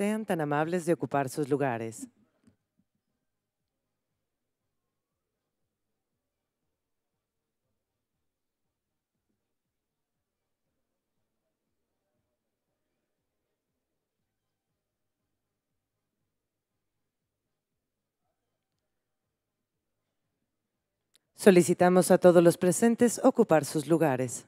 Sean tan amables de ocupar sus lugares. Solicitamos a todos los presentes ocupar sus lugares.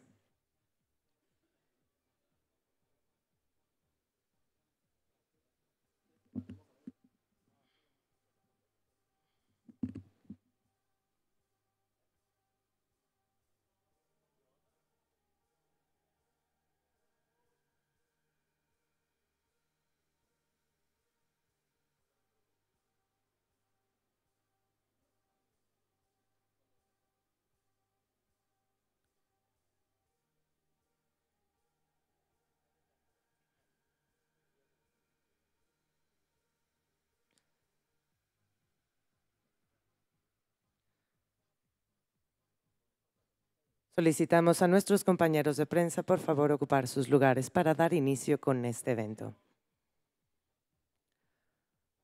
Solicitamos a nuestros compañeros de prensa, por favor, ocupar sus lugares para dar inicio con este evento.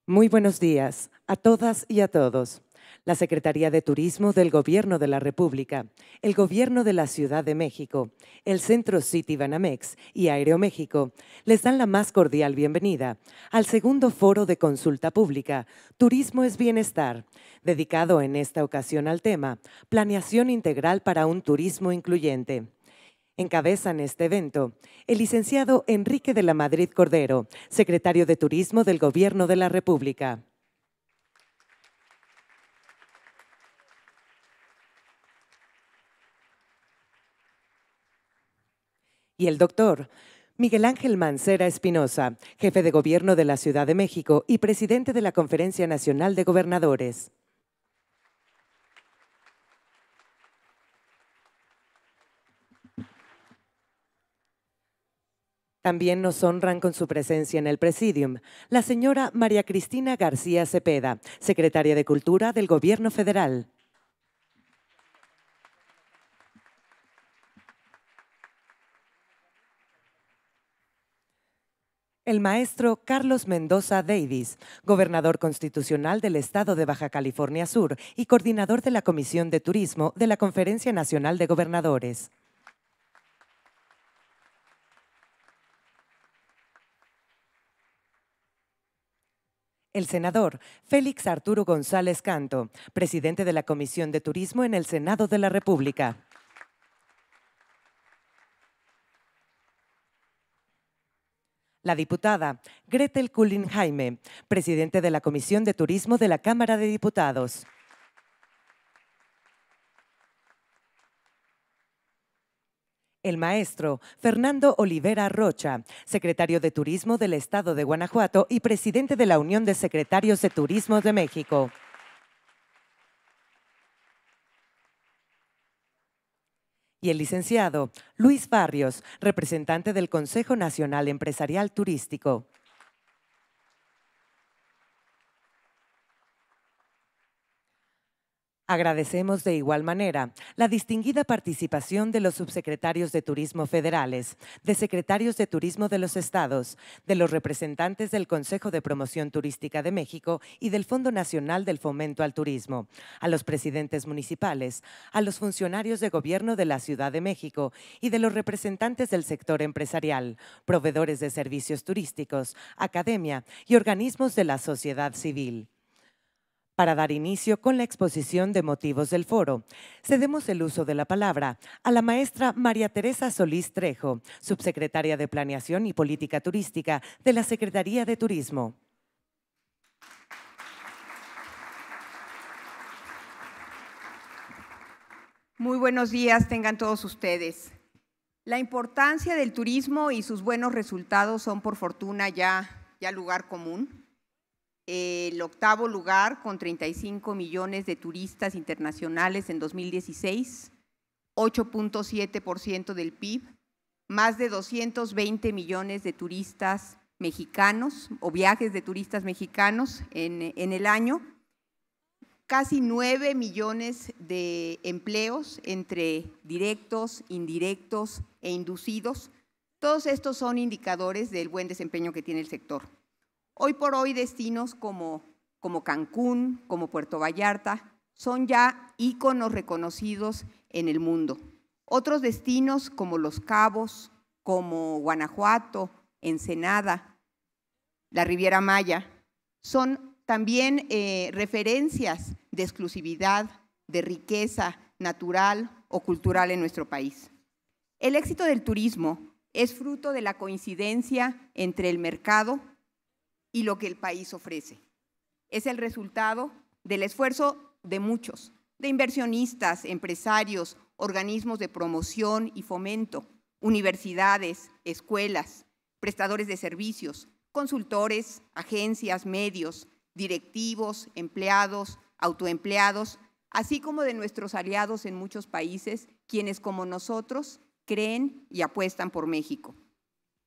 Muy buenos días a todas y a todos la Secretaría de Turismo del Gobierno de la República, el Gobierno de la Ciudad de México, el Centro City Banamex y Aeroméxico les dan la más cordial bienvenida al segundo foro de consulta pública Turismo es Bienestar, dedicado en esta ocasión al tema Planeación Integral para un Turismo Incluyente. Encabezan este evento el licenciado Enrique de la Madrid Cordero, secretario de Turismo del Gobierno de la República. y el doctor Miguel Ángel Mancera Espinosa, jefe de gobierno de la Ciudad de México y presidente de la Conferencia Nacional de Gobernadores. También nos honran con su presencia en el presidium la señora María Cristina García Cepeda, secretaria de Cultura del Gobierno Federal. El maestro Carlos Mendoza Davis, gobernador constitucional del Estado de Baja California Sur y coordinador de la Comisión de Turismo de la Conferencia Nacional de Gobernadores. El senador Félix Arturo González Canto, presidente de la Comisión de Turismo en el Senado de la República. la diputada Gretel Kulin Jaime, presidente de la Comisión de Turismo de la Cámara de Diputados. El maestro Fernando Olivera Rocha, secretario de Turismo del Estado de Guanajuato y presidente de la Unión de Secretarios de Turismo de México. y el licenciado Luis Barrios, representante del Consejo Nacional Empresarial Turístico. Agradecemos de igual manera la distinguida participación de los subsecretarios de Turismo federales, de secretarios de Turismo de los estados, de los representantes del Consejo de Promoción Turística de México y del Fondo Nacional del Fomento al Turismo, a los presidentes municipales, a los funcionarios de gobierno de la Ciudad de México y de los representantes del sector empresarial, proveedores de servicios turísticos, academia y organismos de la sociedad civil. Para dar inicio con la exposición de motivos del foro, cedemos el uso de la palabra a la maestra María Teresa Solís Trejo, subsecretaria de Planeación y Política Turística de la Secretaría de Turismo. Muy buenos días tengan todos ustedes. La importancia del turismo y sus buenos resultados son por fortuna ya, ya lugar común el octavo lugar con 35 millones de turistas internacionales en 2016, 8.7% del PIB, más de 220 millones de turistas mexicanos o viajes de turistas mexicanos en, el año, casi 9 millones de empleos entre directos, indirectos e inducidos. Todos estos son indicadores del buen desempeño que tiene el sector. Hoy por hoy destinos como, Cancún, como Puerto Vallarta, son ya íconos reconocidos en el mundo. Otros destinos como Los Cabos, como Guanajuato, Ensenada, la Riviera Maya, son también eh, referencias de exclusividad, de riqueza natural o cultural en nuestro país. El éxito del turismo es fruto de la coincidencia entre el mercado y lo que el país ofrece. Es el resultado del esfuerzo de muchos, de inversionistas, empresarios, organismos de promoción y fomento, universidades, escuelas, prestadores de servicios, consultores, agencias, medios, directivos, empleados, autoempleados, así como de nuestros aliados en muchos países, quienes como nosotros creen y apuestan por México.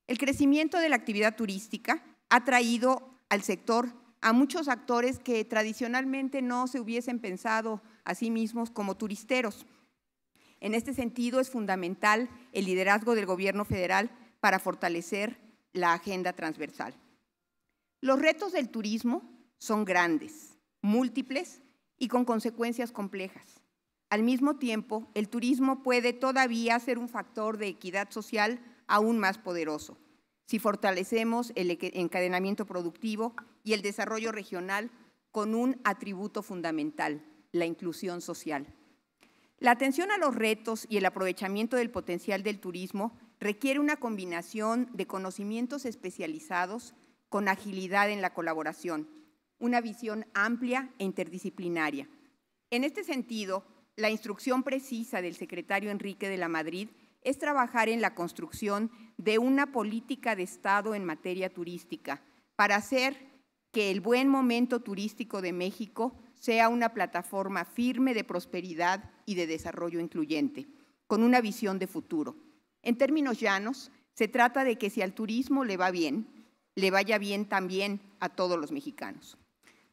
El crecimiento de la actividad turística ha traído al sector a muchos actores que tradicionalmente no se hubiesen pensado a sí mismos como turisteros. En este sentido, es fundamental el liderazgo del gobierno federal para fortalecer la agenda transversal. Los retos del turismo son grandes, múltiples y con consecuencias complejas. Al mismo tiempo, el turismo puede todavía ser un factor de equidad social aún más poderoso si fortalecemos el encadenamiento productivo y el desarrollo regional con un atributo fundamental, la inclusión social. La atención a los retos y el aprovechamiento del potencial del turismo requiere una combinación de conocimientos especializados con agilidad en la colaboración, una visión amplia e interdisciplinaria. En este sentido, la instrucción precisa del secretario Enrique de la Madrid es trabajar en la construcción de una política de Estado en materia turística para hacer que el buen momento turístico de México sea una plataforma firme de prosperidad y de desarrollo incluyente, con una visión de futuro. En términos llanos, se trata de que si al turismo le va bien, le vaya bien también a todos los mexicanos.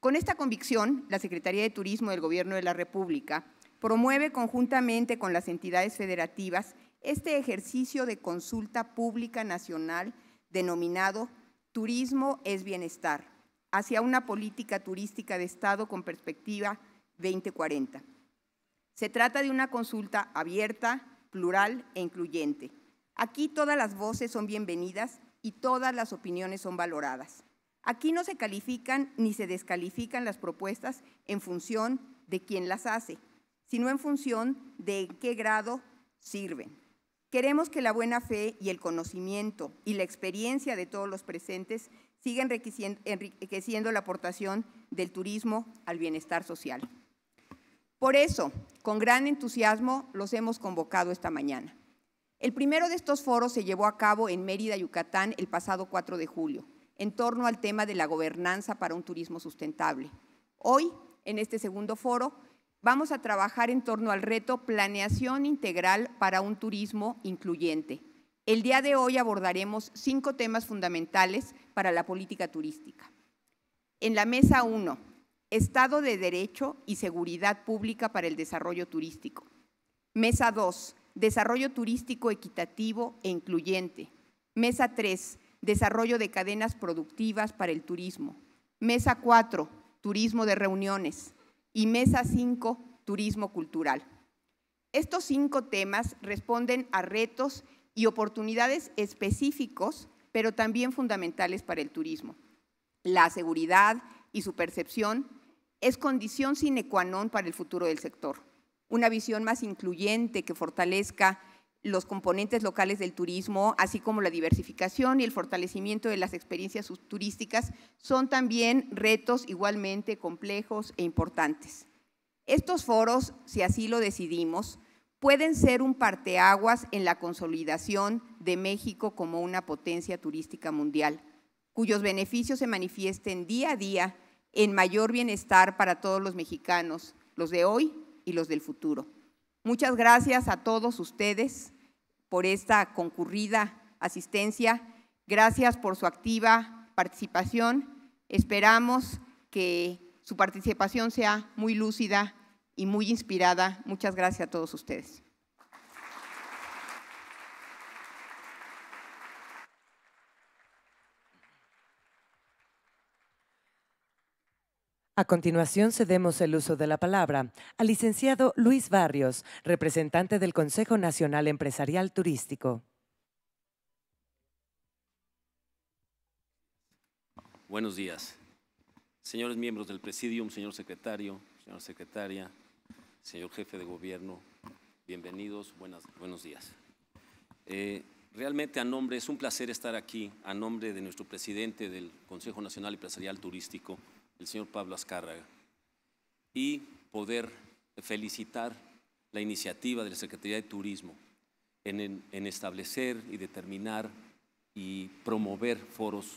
Con esta convicción, la Secretaría de Turismo del Gobierno de la República promueve conjuntamente con las entidades federativas este ejercicio de consulta pública nacional denominado Turismo es Bienestar, hacia una política turística de Estado con perspectiva 2040. Se trata de una consulta abierta, plural e incluyente. Aquí todas las voces son bienvenidas y todas las opiniones son valoradas. Aquí no se califican ni se descalifican las propuestas en función de quién las hace, sino en función de qué grado sirven. Queremos que la buena fe y el conocimiento y la experiencia de todos los presentes sigan enriqueciendo la aportación del turismo al bienestar social. Por eso, con gran entusiasmo, los hemos convocado esta mañana. El primero de estos foros se llevó a cabo en Mérida, Yucatán, el pasado 4 de julio, en torno al tema de la gobernanza para un turismo sustentable. Hoy, en este segundo foro, vamos a trabajar en torno al reto Planeación Integral para un Turismo Incluyente. El día de hoy abordaremos cinco temas fundamentales para la política turística. En la mesa 1, Estado de Derecho y Seguridad Pública para el Desarrollo Turístico. Mesa 2, Desarrollo Turístico Equitativo e Incluyente. Mesa 3, Desarrollo de Cadenas Productivas para el Turismo. Mesa 4, Turismo de Reuniones y Mesa 5, Turismo Cultural. Estos cinco temas responden a retos y oportunidades específicos, pero también fundamentales para el turismo. La seguridad y su percepción es condición sine qua non para el futuro del sector. Una visión más incluyente que fortalezca los componentes locales del turismo, así como la diversificación y el fortalecimiento de las experiencias turísticas, son también retos igualmente complejos e importantes. Estos foros, si así lo decidimos, pueden ser un parteaguas en la consolidación de México como una potencia turística mundial, cuyos beneficios se manifiesten día a día en mayor bienestar para todos los mexicanos, los de hoy y los del futuro. Muchas gracias a todos ustedes por esta concurrida asistencia. Gracias por su activa participación. Esperamos que su participación sea muy lúcida y muy inspirada. Muchas gracias a todos ustedes. A continuación cedemos el uso de la palabra al licenciado Luis Barrios, representante del Consejo Nacional Empresarial Turístico. Buenos días. Señores miembros del Presidium, señor secretario, señora secretaria, señor jefe de gobierno, bienvenidos, buenas, buenos días. Eh, realmente a nombre, es un placer estar aquí a nombre de nuestro presidente del Consejo Nacional Empresarial Turístico, el señor Pablo Azcárraga, y poder felicitar la iniciativa de la Secretaría de Turismo en, establecer y determinar y promover foros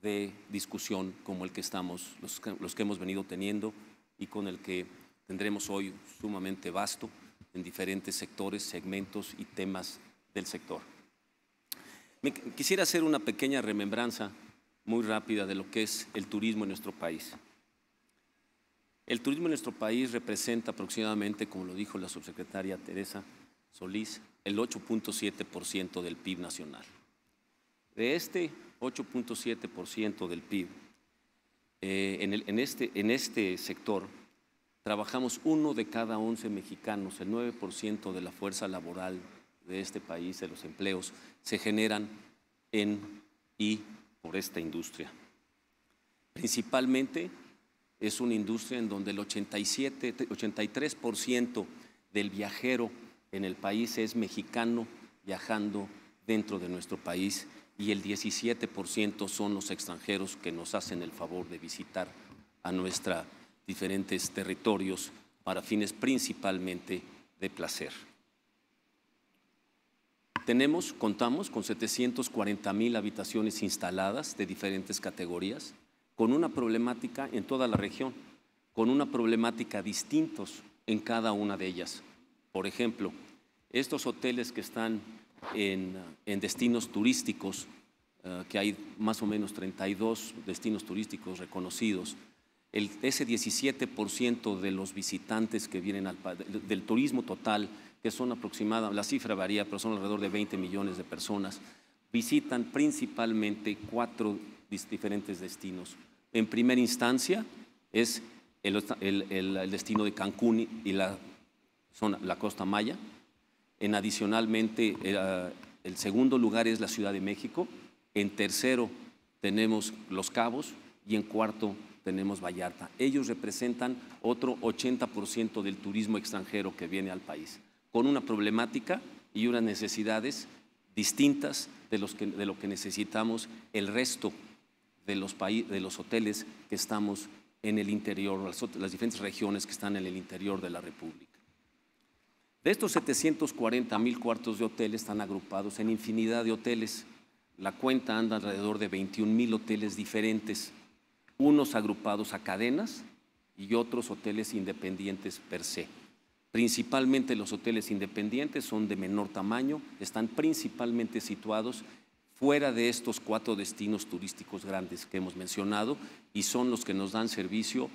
de discusión como el que estamos, los que, hemos venido teniendo y con el que tendremos hoy sumamente vasto en diferentes sectores, segmentos y temas del sector. quisiera hacer una pequeña remembranza muy rápida de lo que es el turismo en nuestro país. El turismo en nuestro país representa aproximadamente, como lo dijo la subsecretaria Teresa Solís, el 8.7% del PIB nacional. De este 8.7% del PIB, eh, este, en, este, sector trabajamos uno de cada 11 mexicanos, el 9% de la fuerza laboral de este país, de los empleos, se generan en y por esta industria. Principalmente es una industria en donde el 87, 83% del viajero en el país es mexicano viajando dentro de nuestro país y el 17% son los extranjeros que nos hacen el favor de visitar a nuestros diferentes territorios para fines principalmente de placer. Tenemos, contamos con 740 mil habitaciones instaladas de diferentes categorías, con una problemática en toda la región, con una problemática distintos en cada una de ellas. Por ejemplo, estos hoteles que están en, destinos turísticos, eh, que hay más o menos 32 destinos turísticos reconocidos, ese 17% de los visitantes que vienen al del turismo total que son aproximadamente, la cifra varía, pero son alrededor de 20 millones de personas, visitan principalmente cuatro diferentes destinos. En primera instancia es el, destino de Cancún y la, zona, la costa maya. En adicionalmente, eh, el segundo lugar es la Ciudad de México. En tercero tenemos Los Cabos y en cuarto tenemos Vallarta. Ellos representan otro 80% del turismo extranjero que viene al país con una problemática y unas necesidades distintas de, los de lo que necesitamos el resto de los, de los hoteles que estamos en el interior, las, las diferentes regiones que están en el interior de la República. De estos 740 mil cuartos de hotel están agrupados en infinidad de hoteles. La cuenta anda alrededor de 21 mil hoteles diferentes, unos agrupados a cadenas y otros hoteles independientes per se. Principalmente los hoteles independientes son de menor tamaño, están principalmente situados fuera de estos cuatro destinos turísticos grandes que hemos mencionado y son los que nos dan servicio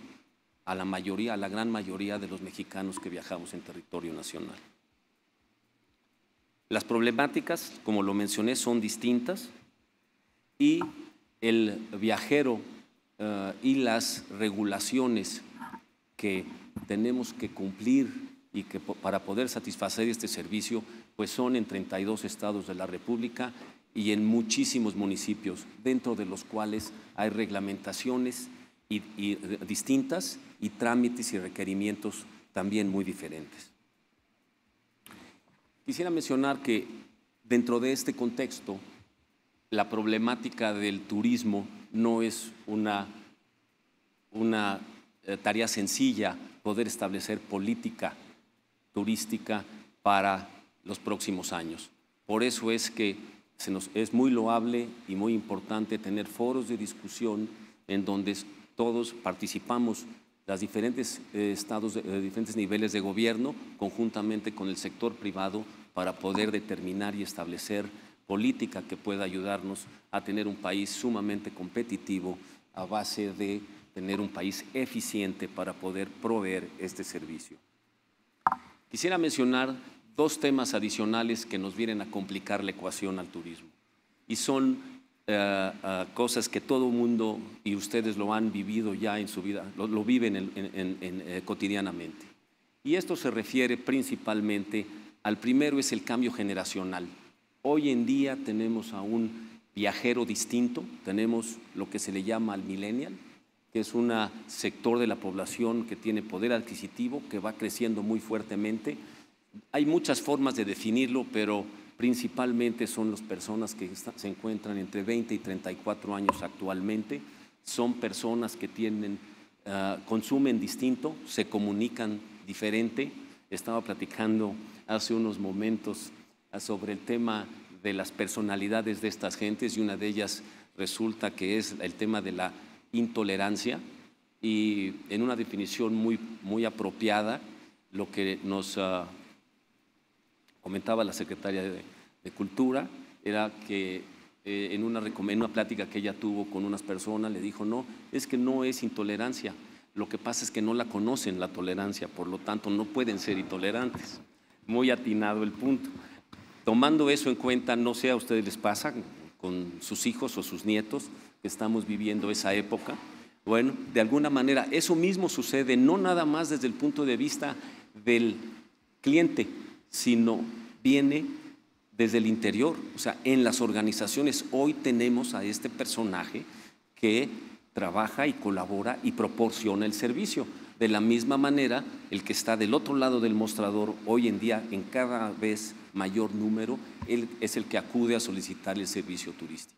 a la mayoría, a la gran mayoría de los mexicanos que viajamos en territorio nacional. Las problemáticas, como lo mencioné, son distintas y el viajero eh, y las regulaciones que tenemos que cumplir y que para poder satisfacer este servicio, pues son en 32 estados de la República y en muchísimos municipios, dentro de los cuales hay reglamentaciones eh, distintas y trámites y requerimientos también muy diferentes. Quisiera mencionar que dentro de este contexto, la problemática del turismo no es una eh, tarea sencilla poder establecer política turística para los próximos años. Por eso es que se nos, es muy loable y muy importante tener foros de discusión en donde todos participamos, los diferentes eh, estados, diferentes niveles de gobierno, conjuntamente con el sector privado, para poder determinar y establecer política que pueda ayudarnos a tener un país sumamente competitivo a base de tener un país eficiente para poder proveer este servicio. Quisiera mencionar dos temas adicionales que nos vienen a complicar la ecuación al turismo. Y son eh, eh, cosas que todo el mundo, y ustedes lo han vivido ya en su vida, lo, viven eh, cotidianamente. Y esto se refiere principalmente al primero es el cambio generacional. Hoy en día tenemos a un viajero distinto, tenemos lo que se le llama al millennial, es un sector de la población que tiene poder adquisitivo, que va creciendo muy fuertemente. Hay muchas formas de definirlo, pero principalmente son las personas que se encuentran entre 20 y 34 años actualmente. Son personas que tienen, ah, consumen distinto, se comunican diferente. Estaba platicando hace unos momentos ah, sobre el tema de las personalidades de estas gentes y una de ellas resulta que es el tema de la intolerancia y en una definición muy, muy apropiada lo que nos ah, comentaba la secretaria de, Cultura era que eh, en, una, en una plática que ella tuvo con unas personas le dijo, no, es que no es intolerancia, lo que pasa es que no la conocen la tolerancia, por lo tanto no pueden ser intolerantes. Muy atinado el punto. Tomando eso en cuenta, no sé a ustedes les pasa con sus hijos o sus nietos, estamos viviendo esa época. Bueno, de alguna manera eso mismo sucede no nada más desde el punto de vista del cliente, sino viene desde el interior. O sea, en las organizaciones hoy tenemos a este personaje que trabaja y colabora y proporciona el servicio. De la misma manera, el que está del otro lado del mostrador hoy en día en cada vez mayor número, él es el que acude a solicitar el servicio turístico.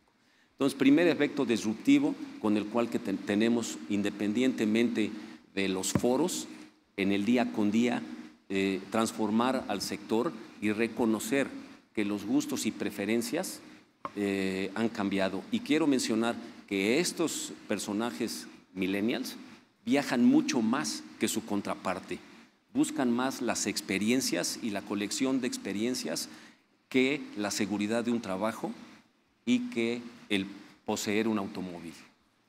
Entonces, primer efecto disruptivo con el cual que tenemos, independientemente de los foros, en el día con día, eh, transformar al sector y reconocer que los gustos y preferencias eh, han cambiado. Y quiero mencionar que estos personajes millennials viajan mucho más que su contraparte. Buscan más las experiencias y la colección de experiencias que la seguridad de un trabajo y que el poseer un automóvil.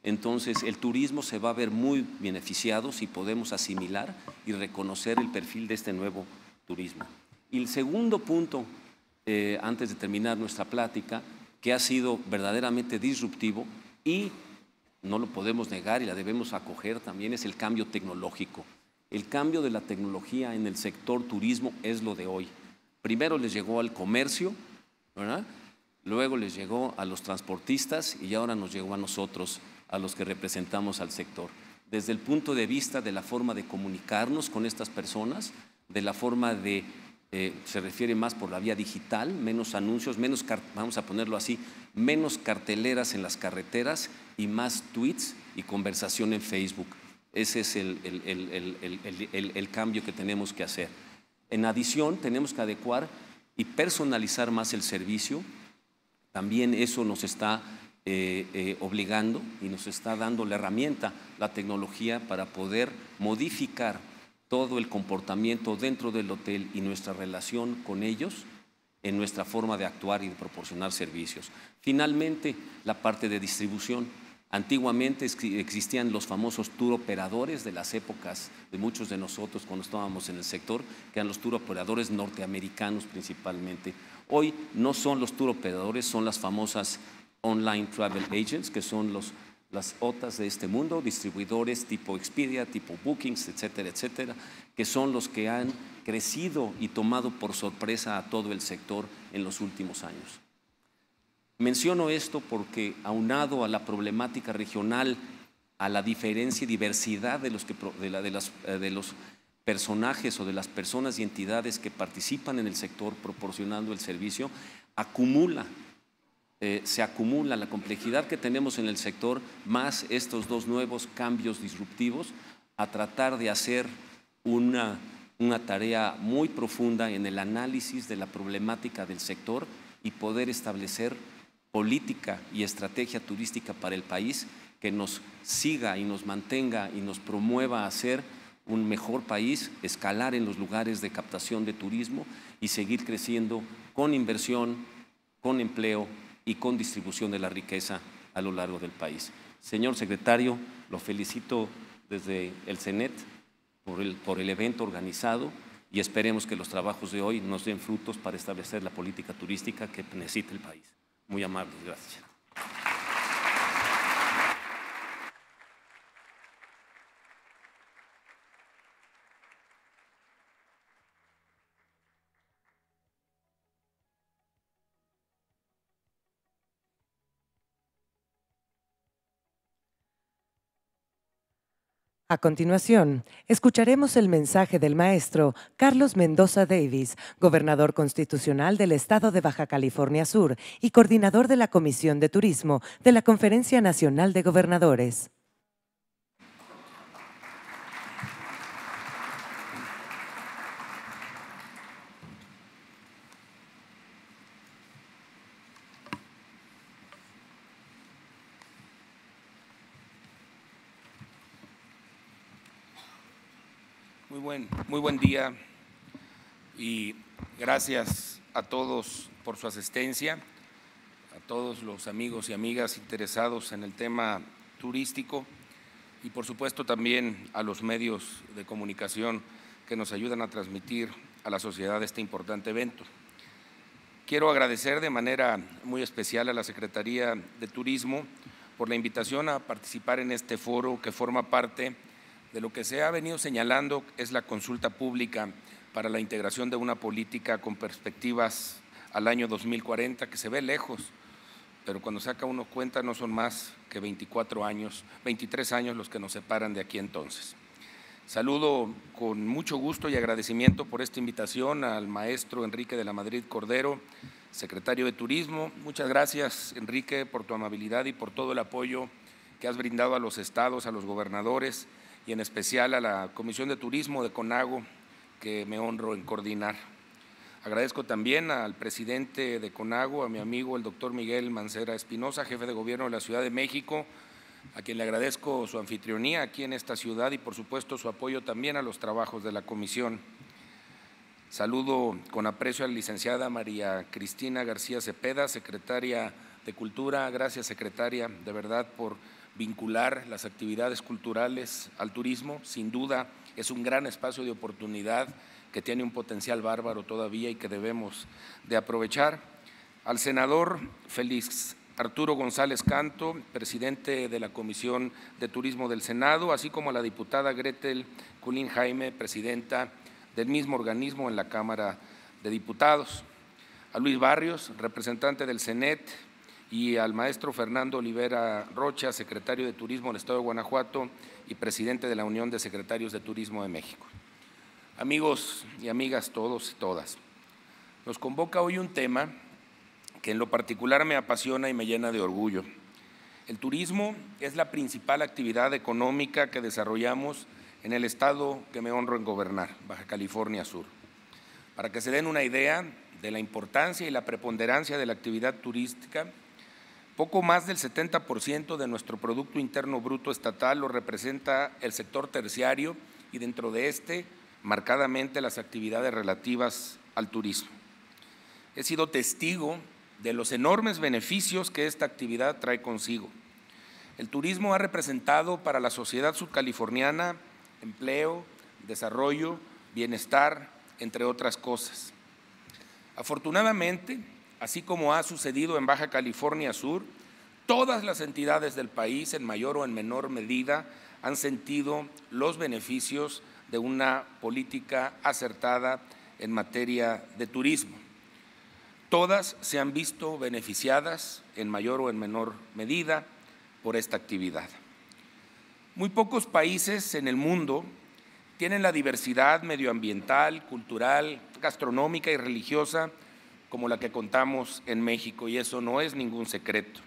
Entonces, el turismo se va a ver muy beneficiado si podemos asimilar y reconocer el perfil de este nuevo turismo. Y el segundo punto, eh, antes de terminar nuestra plática, que ha sido verdaderamente disruptivo y no lo podemos negar y la debemos acoger también, es el cambio tecnológico. El cambio de la tecnología en el sector turismo es lo de hoy. Primero les llegó al comercio, ¿verdad? luego les llegó a los transportistas y ahora nos llegó a nosotros, a los que representamos al sector. Desde el punto de vista de la forma de comunicarnos con estas personas, de la forma de, eh, se refiere más por la vía digital, menos anuncios, menos, vamos a ponerlo así, menos carteleras en las carreteras y más tweets y conversación en Facebook. Ese es el cambio que tenemos que hacer. En adición, tenemos que adecuar y personalizar más el servicio también eso nos está eh, eh, obligando y nos está dando la herramienta, la tecnología, para poder modificar todo el comportamiento dentro del hotel y nuestra relación con ellos en nuestra forma de actuar y de proporcionar servicios. Finalmente, la parte de distribución. Antiguamente existían los famosos tour operadores de las épocas de muchos de nosotros cuando estábamos en el sector, que eran los tour operadores norteamericanos principalmente, Hoy no son los tour operadores, son las famosas online travel agents, que son las OTAs de este mundo, distribuidores tipo Expedia, tipo Bookings, etcétera, etcétera, que son los que han crecido y tomado por sorpresa a todo el sector en los últimos años. Menciono esto porque aunado a la problemática regional, a la diferencia y diversidad de los, que, de, eh, de los personajes o de las personas y entidades que participan en el sector proporcionando el servicio acumula, eh, se acumula la complejidad que tenemos en el sector más estos dos nuevos cambios disruptivos a tratar de hacer una, una tarea muy profunda en el análisis de la problemática del sector y poder establecer política y estrategia turística para el país que nos siga y nos mantenga y nos promueva a ser un mejor país, escalar en los lugares de captación de turismo y seguir creciendo con inversión, con empleo y con distribución de la riqueza a lo largo del país. Señor secretario, lo felicito desde el CENET por el, por el evento organizado y esperemos que los trabajos de hoy nos den frutos para establecer la política turística que necesita el país. Muy amables, gracias. A continuación, escucharemos el mensaje del maestro Carlos Mendoza Davis, gobernador constitucional del estado de Baja California Sur y coordinador de la Comisión de Turismo de la Conferencia Nacional de Gobernadores. muy buen día y gracias a todos por su asistencia, a todos los amigos y amigas interesados en el tema turístico y por supuesto también a los medios de comunicación que nos ayudan a transmitir a la sociedad este importante evento. Quiero agradecer de manera muy especial a la Secretaría de Turismo por la invitación a participar en este foro que forma parte de lo que se ha venido señalando es la consulta pública para la integración de una política con perspectivas al año 2040, que se ve lejos, pero cuando saca uno cuenta no son más que 24 años, 23 años los que nos separan de aquí entonces. Saludo con mucho gusto y agradecimiento por esta invitación al maestro Enrique de la Madrid Cordero, secretario de Turismo. Muchas gracias, Enrique, por tu amabilidad y por todo el apoyo que has brindado a los estados, a los gobernadores y en especial a la Comisión de Turismo de CONAGO, que me honro en coordinar. Agradezco también al presidente de CONAGO, a mi amigo el doctor Miguel Mancera Espinosa, jefe de gobierno de la Ciudad de México, a quien le agradezco su anfitrionía aquí en esta ciudad y por supuesto su apoyo también a los trabajos de la comisión. Saludo con aprecio a la licenciada María Cristina García Cepeda, secretaria de Cultura. Gracias, secretaria, de verdad, por vincular las actividades culturales al turismo. Sin duda es un gran espacio de oportunidad que tiene un potencial bárbaro todavía y que debemos de aprovechar. Al senador Félix Arturo González Canto, presidente de la Comisión de Turismo del Senado, así como a la diputada Gretel Culín Jaime, presidenta del mismo organismo en la Cámara de Diputados. A Luis Barrios, representante del Senet y al maestro Fernando Olivera Rocha, secretario de Turismo del Estado de Guanajuato y presidente de la Unión de Secretarios de Turismo de México. Amigos y amigas todos y todas, nos convoca hoy un tema que en lo particular me apasiona y me llena de orgullo. El turismo es la principal actividad económica que desarrollamos en el estado que me honro en gobernar, Baja California Sur. Para que se den una idea de la importancia y la preponderancia de la actividad turística, poco más del 70% de nuestro Producto Interno Bruto estatal lo representa el sector terciario y dentro de este, marcadamente las actividades relativas al turismo. He sido testigo de los enormes beneficios que esta actividad trae consigo. El turismo ha representado para la sociedad subcaliforniana empleo, desarrollo, bienestar, entre otras cosas. Afortunadamente, así como ha sucedido en Baja California Sur, todas las entidades del país, en mayor o en menor medida, han sentido los beneficios de una política acertada en materia de turismo. Todas se han visto beneficiadas en mayor o en menor medida por esta actividad. Muy pocos países en el mundo tienen la diversidad medioambiental, cultural, gastronómica y religiosa como la que contamos en México, y eso no es ningún secreto.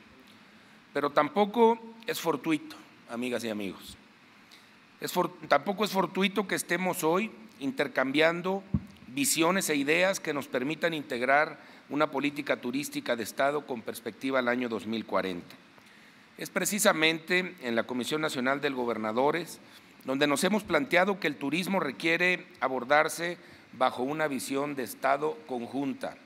Pero tampoco es fortuito, amigas y amigos. tampoco es fortuito que estemos hoy intercambiando visiones e ideas que nos permitan integrar una política turística de Estado con perspectiva al año 2040. Es precisamente en la Comisión Nacional de Gobernadores donde nos hemos planteado que el turismo requiere abordarse bajo una visión de Estado conjunta,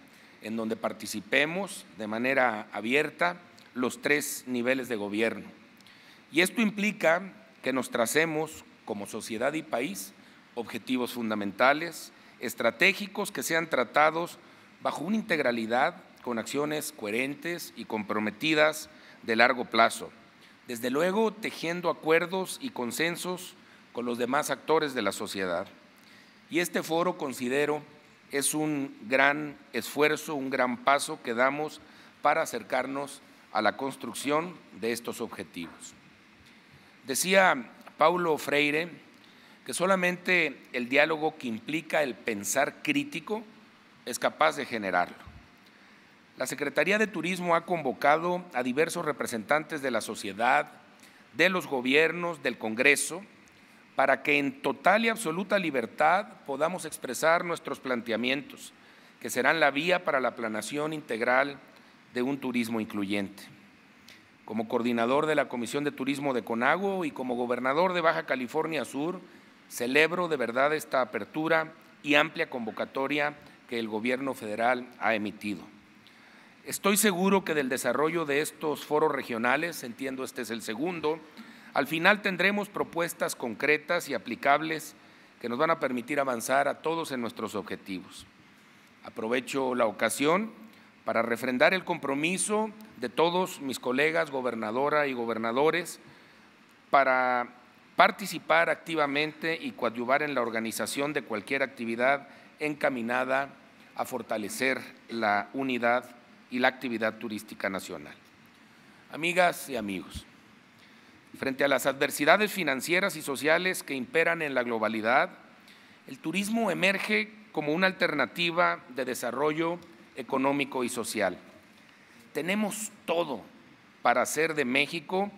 en donde participemos de manera abierta los tres niveles de gobierno. Y esto implica que nos tracemos como sociedad y país objetivos fundamentales, estratégicos que sean tratados bajo una integralidad con acciones coherentes y comprometidas de largo plazo. Desde luego, tejiendo acuerdos y consensos con los demás actores de la sociedad. Y este foro considero es un gran esfuerzo, un gran paso que damos para acercarnos a la construcción de estos objetivos. Decía Paulo Freire que solamente el diálogo que implica el pensar crítico es capaz de generarlo. La Secretaría de Turismo ha convocado a diversos representantes de la sociedad, de los gobiernos, del Congreso, para que en total y absoluta libertad podamos expresar nuestros planteamientos, que serán la vía para la planación integral de un turismo incluyente. Como coordinador de la Comisión de Turismo de Conago y como gobernador de Baja California Sur, celebro de verdad esta apertura y amplia convocatoria que el gobierno federal ha emitido. Estoy seguro que del desarrollo de estos foros regionales, entiendo este es el segundo, al final tendremos propuestas concretas y aplicables que nos van a permitir avanzar a todos en nuestros objetivos. Aprovecho la ocasión para refrendar el compromiso de todos mis colegas gobernadora y gobernadores para participar activamente y coadyuvar en la organización de cualquier actividad encaminada a fortalecer la unidad y la actividad turística nacional. Amigas y amigos, Frente a las adversidades financieras y sociales que imperan en la globalidad, el turismo emerge como una alternativa de desarrollo económico y social. Tenemos todo para hacer de México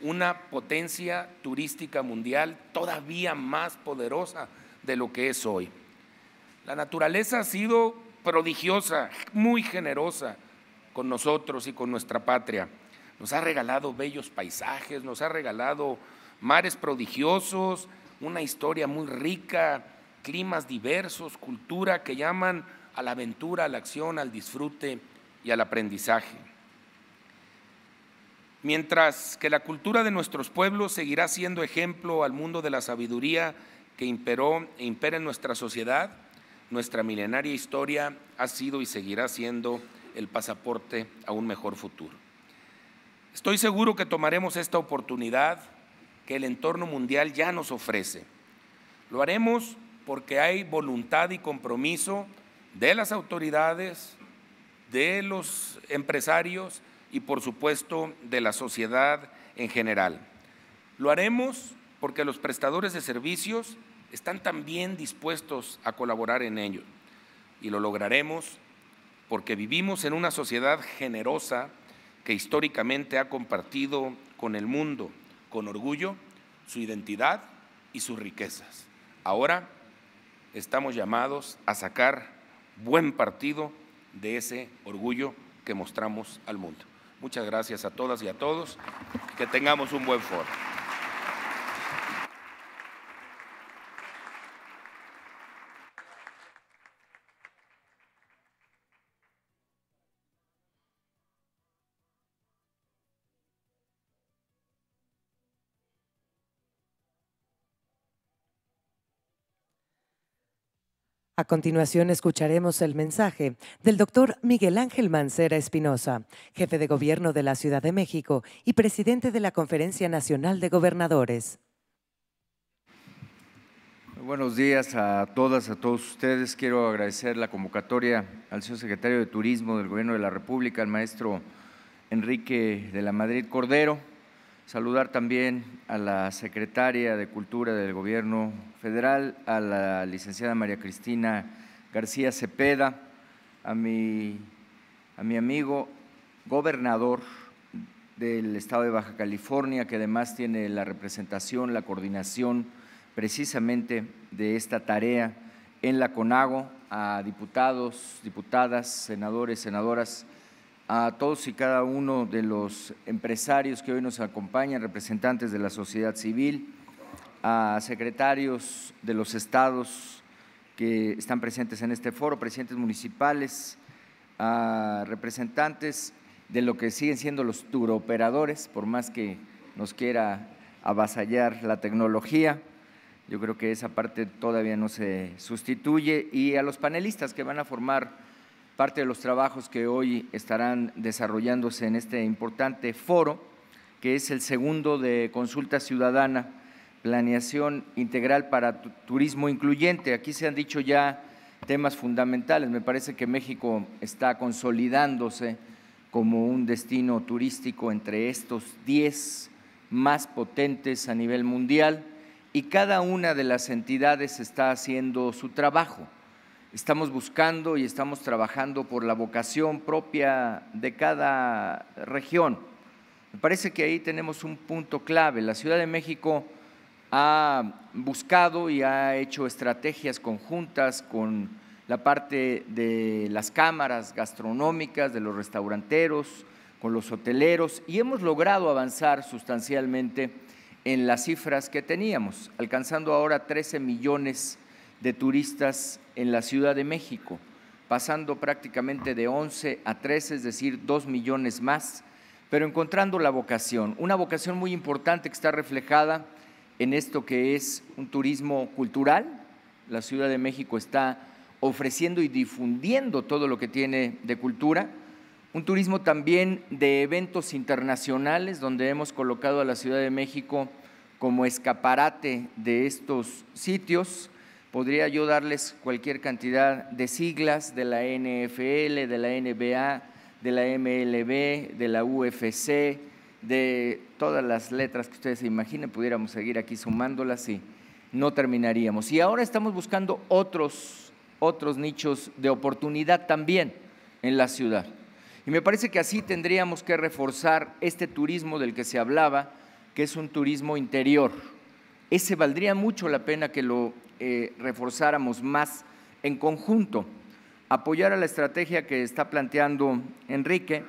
una potencia turística mundial todavía más poderosa de lo que es hoy. La naturaleza ha sido prodigiosa, muy generosa con nosotros y con nuestra patria nos ha regalado bellos paisajes, nos ha regalado mares prodigiosos, una historia muy rica, climas diversos, cultura que llaman a la aventura, a la acción, al disfrute y al aprendizaje. Mientras que la cultura de nuestros pueblos seguirá siendo ejemplo al mundo de la sabiduría que imperó e impera en nuestra sociedad, nuestra milenaria historia ha sido y seguirá siendo el pasaporte a un mejor futuro. Estoy seguro que tomaremos esta oportunidad que el entorno mundial ya nos ofrece. Lo haremos porque hay voluntad y compromiso de las autoridades, de los empresarios y por supuesto de la sociedad en general. Lo haremos porque los prestadores de servicios están también dispuestos a colaborar en ello y lo lograremos porque vivimos en una sociedad generosa que históricamente ha compartido con el mundo con orgullo su identidad y sus riquezas. Ahora estamos llamados a sacar buen partido de ese orgullo que mostramos al mundo. Muchas gracias a todas y a todos. Que tengamos un buen foro. A continuación escucharemos el mensaje del doctor Miguel Ángel Mancera Espinosa, jefe de gobierno de la Ciudad de México y presidente de la Conferencia Nacional de Gobernadores. Buenos días a todas, a todos ustedes. Quiero agradecer la convocatoria al señor secretario de Turismo del Gobierno de la República, al maestro Enrique de la Madrid Cordero Saludar también a la secretaria de Cultura del Gobierno Federal, a la licenciada María Cristina García Cepeda, a mi, amigo gobernador del Estado de Baja California, que además tiene la representación, la coordinación precisamente de esta tarea en la CONAGO, a diputados, diputadas, senadores, senadoras a todos y cada uno de los empresarios que hoy nos acompañan, representantes de la sociedad civil, a secretarios de los estados que están presentes en este foro, presidentes municipales, a representantes de lo que siguen siendo los turoperadores, por más que nos quiera avasallar la tecnología. Yo creo que esa parte todavía no se sustituye y a los panelistas que van a formar parte de los trabajos que hoy estarán desarrollándose en este importante foro, que es el segundo de consulta ciudadana, planeación integral para turismo incluyente. Aquí se han dicho ya temas fundamentales. Me parece que México está consolidándose como un destino turístico entre estos 10 más potentes a nivel mundial y cada una de las entidades está haciendo su trabajo estamos buscando y estamos trabajando por la vocación propia de cada región. Me parece que ahí tenemos un punto clave. La Ciudad de México ha buscado y ha hecho estrategias conjuntas con la parte de las cámaras gastronómicas, de los restauranteros, con los hoteleros y hemos logrado avanzar sustancialmente en las cifras que teníamos, alcanzando ahora 13 millones de turistas en la Ciudad de México, pasando prácticamente de 11 a 13, es decir, 2 millones más, pero encontrando la vocación, una vocación muy importante que está reflejada en esto que es un turismo cultural. La Ciudad de México está ofreciendo y difundiendo todo lo que tiene de cultura. Un turismo también de eventos internacionales, donde hemos colocado a la Ciudad de México como escaparate de estos sitios Podría yo darles cualquier cantidad de siglas de la NFL, de la NBA, de la MLB, de la UFC, de todas las letras que ustedes se imaginen, pudiéramos seguir aquí sumándolas y no terminaríamos. Y ahora estamos buscando otros, otros nichos de oportunidad también en la ciudad. Y me parece que así tendríamos que reforzar este turismo del que se hablaba, que es un turismo interior. Ese valdría mucho la pena que lo, eh, reforzáramos más en conjunto, apoyar a la estrategia que está planteando Enrique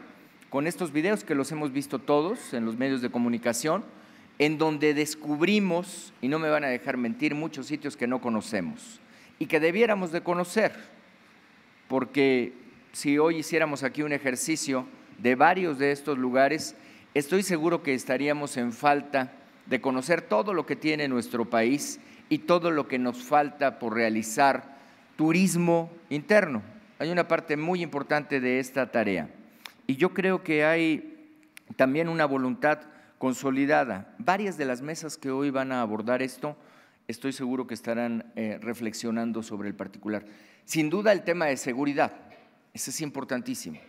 con estos videos que los hemos visto todos en los medios de comunicación, en donde descubrimos, y no me van a dejar mentir, muchos sitios que no conocemos y que debiéramos de conocer, porque si hoy hiciéramos aquí un ejercicio de varios de estos lugares, estoy seguro que estaríamos en falta de conocer todo lo que tiene nuestro país y todo lo que nos falta por realizar, turismo interno. Hay una parte muy importante de esta tarea. Y yo creo que hay también una voluntad consolidada. Varias de las mesas que hoy van a abordar esto, estoy seguro que estarán eh, reflexionando sobre el particular. Sin duda el tema de seguridad, ese es importantísimo,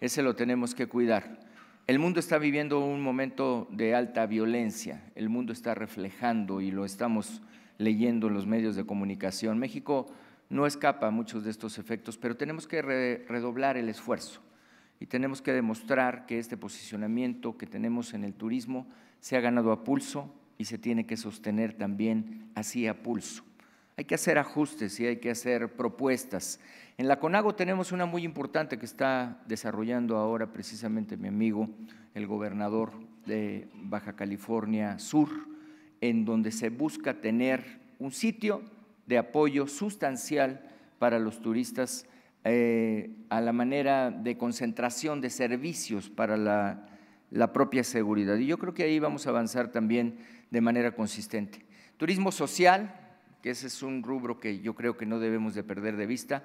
ese lo tenemos que cuidar. El mundo está viviendo un momento de alta violencia, el mundo está reflejando y lo estamos leyendo los medios de comunicación. México no escapa a muchos de estos efectos, pero tenemos que redoblar el esfuerzo y tenemos que demostrar que este posicionamiento que tenemos en el turismo se ha ganado a pulso y se tiene que sostener también así a pulso. Hay que hacer ajustes y hay que hacer propuestas. En la CONAGO tenemos una muy importante que está desarrollando ahora precisamente mi amigo, el gobernador de Baja California Sur, en donde se busca tener un sitio de apoyo sustancial para los turistas eh, a la manera de concentración de servicios para la, propia seguridad. Y yo creo que ahí vamos a avanzar también de manera consistente. Turismo social, que ese es un rubro que yo creo que no debemos de perder de vista.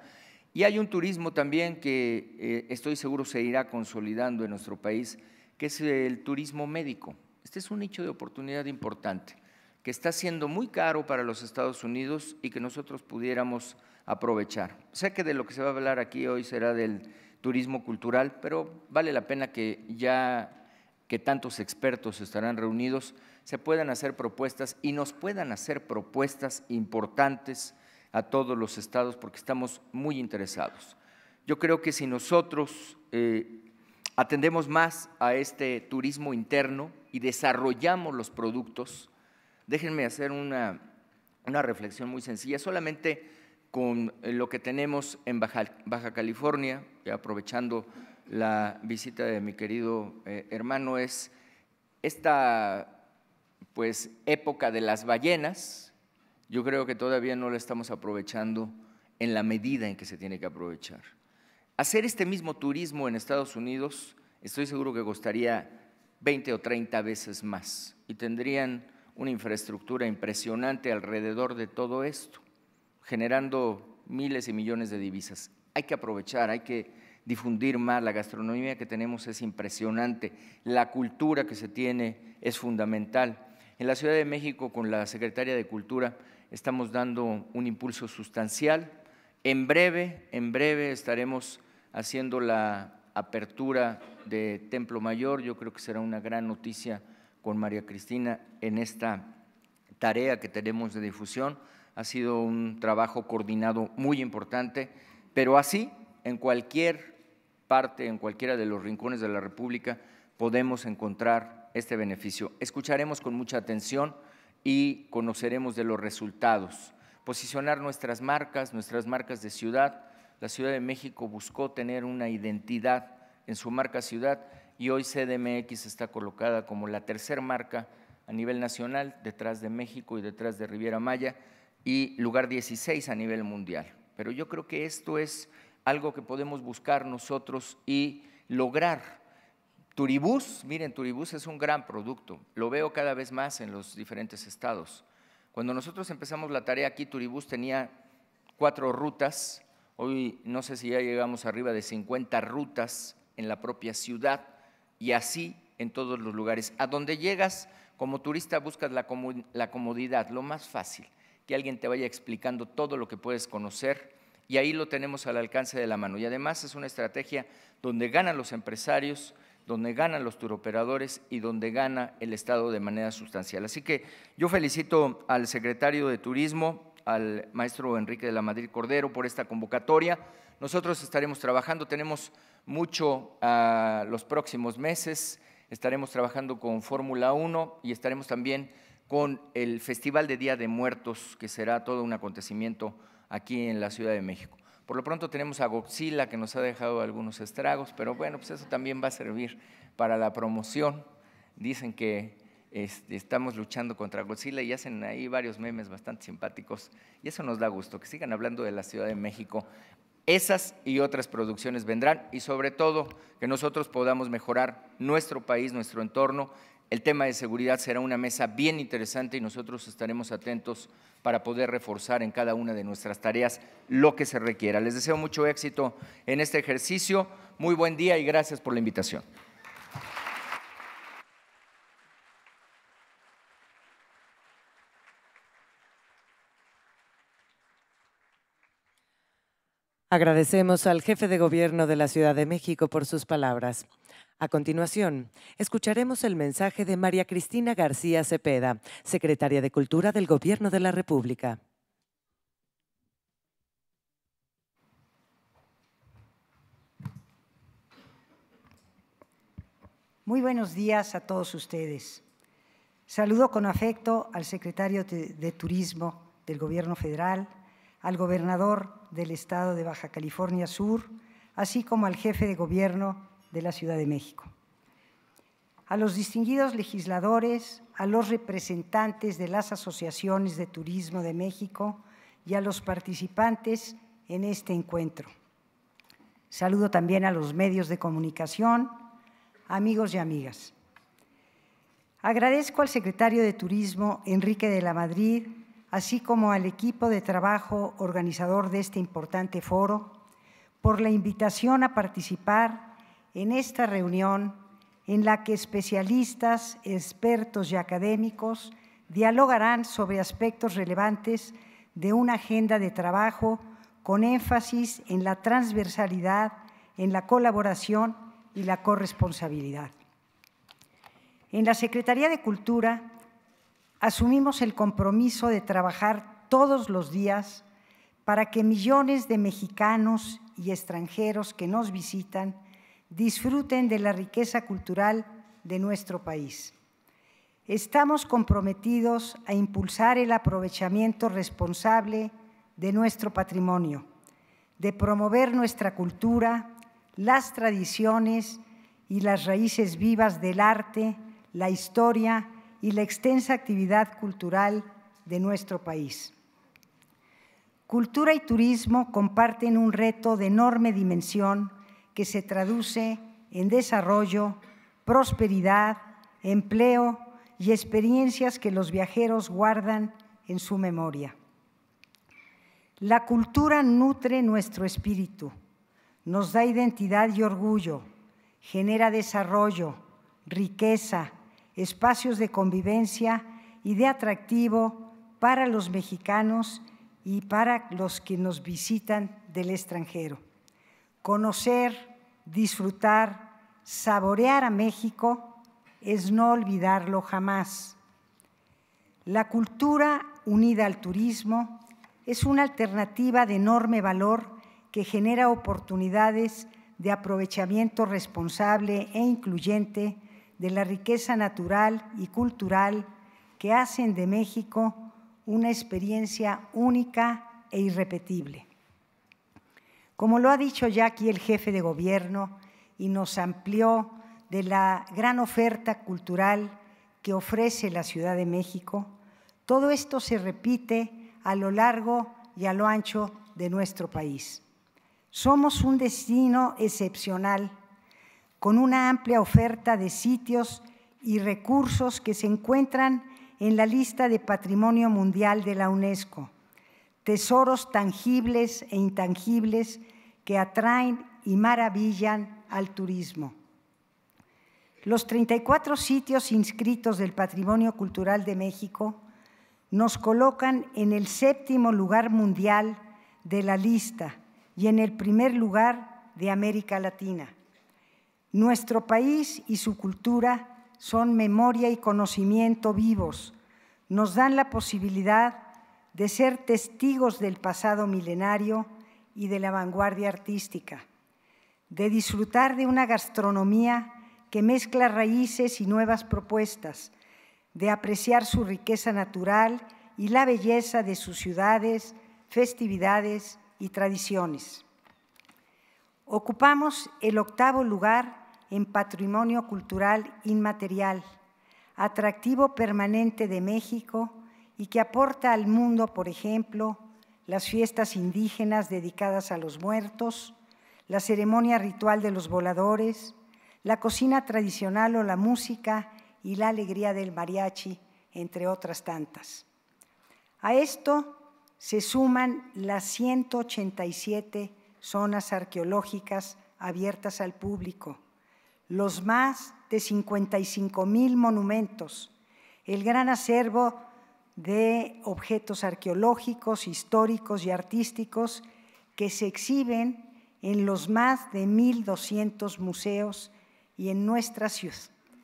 Y hay un turismo también que eh, estoy seguro se irá consolidando en nuestro país, que es el turismo médico. Este es un nicho de oportunidad importante que está siendo muy caro para los Estados Unidos y que nosotros pudiéramos aprovechar. Sé que de lo que se va a hablar aquí hoy será del turismo cultural, pero vale la pena que ya que tantos expertos estarán reunidos, se puedan hacer propuestas y nos puedan hacer propuestas importantes a todos los estados porque estamos muy interesados. Yo creo que si nosotros eh, atendemos más a este turismo interno y desarrollamos los productos, déjenme hacer una, reflexión muy sencilla, solamente con eh, lo que tenemos en Baja, California, aprovechando la visita de mi querido eh, hermano, es esta pues, época de las ballenas, yo creo que todavía no la estamos aprovechando en la medida en que se tiene que aprovechar. Hacer este mismo turismo en Estados Unidos, estoy seguro que costaría 20 o 30 veces más y tendrían una infraestructura impresionante alrededor de todo esto, generando miles y millones de divisas. Hay que aprovechar, hay que difundir más. La gastronomía que tenemos es impresionante, la cultura que se tiene es fundamental. En la Ciudad de México, con la Secretaria de Cultura, estamos dando un impulso sustancial. En breve, en breve estaremos haciendo la apertura de Templo Mayor. Yo creo que será una gran noticia con María Cristina en esta tarea que tenemos de difusión. Ha sido un trabajo coordinado muy importante, pero así, en cualquier parte, en cualquiera de los rincones de la República, podemos encontrar este beneficio. Escucharemos con mucha atención y conoceremos de los resultados. Posicionar nuestras marcas, nuestras marcas de ciudad. La Ciudad de México buscó tener una identidad en su marca ciudad y hoy CDMX está colocada como la tercer marca a nivel nacional, detrás de México y detrás de Riviera Maya, y lugar 16 a nivel mundial. Pero yo creo que esto es algo que podemos buscar nosotros y lograr. Turibús, miren, Turibús es un gran producto, lo veo cada vez más en los diferentes estados. Cuando nosotros empezamos la tarea aquí, Turibús tenía cuatro rutas, hoy no sé si ya llegamos arriba de 50 rutas en la propia ciudad, y así en todos los lugares. A donde llegas como turista buscas la, comodidad, lo más fácil, que alguien te vaya explicando todo lo que puedes conocer y ahí lo tenemos al alcance de la mano. Y además es una estrategia donde ganan los empresarios, donde ganan los turoperadores y donde gana el Estado de manera sustancial. Así que yo felicito al secretario de Turismo, al maestro Enrique de la Madrid Cordero por esta convocatoria. Nosotros estaremos trabajando, tenemos mucho a ah, los próximos meses, estaremos trabajando con Fórmula 1 y estaremos también con el Festival de Día de Muertos, que será todo un acontecimiento aquí en la Ciudad de México. Por lo pronto tenemos a Godzilla, que nos ha dejado algunos estragos, pero bueno, pues eso también va a servir para la promoción. Dicen que este, estamos luchando contra Godzilla y hacen ahí varios memes bastante simpáticos. Y eso nos da gusto, que sigan hablando de la Ciudad de México esas y otras producciones vendrán y sobre todo que nosotros podamos mejorar nuestro país, nuestro entorno. El tema de seguridad será una mesa bien interesante y nosotros estaremos atentos para poder reforzar en cada una de nuestras tareas lo que se requiera. Les deseo mucho éxito en este ejercicio. Muy buen día y gracias por la invitación. Agradecemos al jefe de gobierno de la Ciudad de México por sus palabras. A continuación, escucharemos el mensaje de María Cristina García Cepeda, secretaria de Cultura del Gobierno de la República. Muy buenos días a todos ustedes. Saludo con afecto al secretario de Turismo del Gobierno Federal, al gobernador del estado de Baja California Sur, así como al jefe de gobierno de la Ciudad de México. A los distinguidos legisladores, a los representantes de las asociaciones de turismo de México y a los participantes en este encuentro. Saludo también a los medios de comunicación, amigos y amigas. Agradezco al secretario de Turismo, Enrique de la Madrid, así como al equipo de trabajo organizador de este importante foro, por la invitación a participar en esta reunión en la que especialistas, expertos y académicos dialogarán sobre aspectos relevantes de una agenda de trabajo con énfasis en la transversalidad, en la colaboración y la corresponsabilidad. En la Secretaría de Cultura asumimos el compromiso de trabajar todos los días para que millones de mexicanos y extranjeros que nos visitan disfruten de la riqueza cultural de nuestro país. Estamos comprometidos a impulsar el aprovechamiento responsable de nuestro patrimonio, de promover nuestra cultura, las tradiciones y las raíces vivas del arte, la historia y la extensa actividad cultural de nuestro país. Cultura y turismo comparten un reto de enorme dimensión que se traduce en desarrollo, prosperidad, empleo y experiencias que los viajeros guardan en su memoria. La cultura nutre nuestro espíritu, nos da identidad y orgullo, genera desarrollo, riqueza, espacios de convivencia y de atractivo para los mexicanos y para los que nos visitan del extranjero. Conocer, disfrutar, saborear a México es no olvidarlo jamás. La cultura unida al turismo es una alternativa de enorme valor que genera oportunidades de aprovechamiento responsable e incluyente de la riqueza natural y cultural que hacen de México una experiencia única e irrepetible. Como lo ha dicho ya aquí el jefe de gobierno y nos amplió de la gran oferta cultural que ofrece la Ciudad de México, todo esto se repite a lo largo y a lo ancho de nuestro país. Somos un destino excepcional con una amplia oferta de sitios y recursos que se encuentran en la lista de Patrimonio Mundial de la UNESCO, tesoros tangibles e intangibles que atraen y maravillan al turismo. Los 34 sitios inscritos del Patrimonio Cultural de México nos colocan en el séptimo lugar mundial de la lista y en el primer lugar de América Latina. Nuestro país y su cultura son memoria y conocimiento vivos. Nos dan la posibilidad de ser testigos del pasado milenario y de la vanguardia artística, de disfrutar de una gastronomía que mezcla raíces y nuevas propuestas, de apreciar su riqueza natural y la belleza de sus ciudades, festividades y tradiciones. Ocupamos el octavo lugar en patrimonio cultural inmaterial, atractivo permanente de México y que aporta al mundo, por ejemplo, las fiestas indígenas dedicadas a los muertos, la ceremonia ritual de los voladores, la cocina tradicional o la música y la alegría del mariachi, entre otras tantas. A esto se suman las 187 zonas arqueológicas abiertas al público, los más de 55 mil monumentos, el gran acervo de objetos arqueológicos, históricos y artísticos que se exhiben en los más de 1.200 museos y en nuestras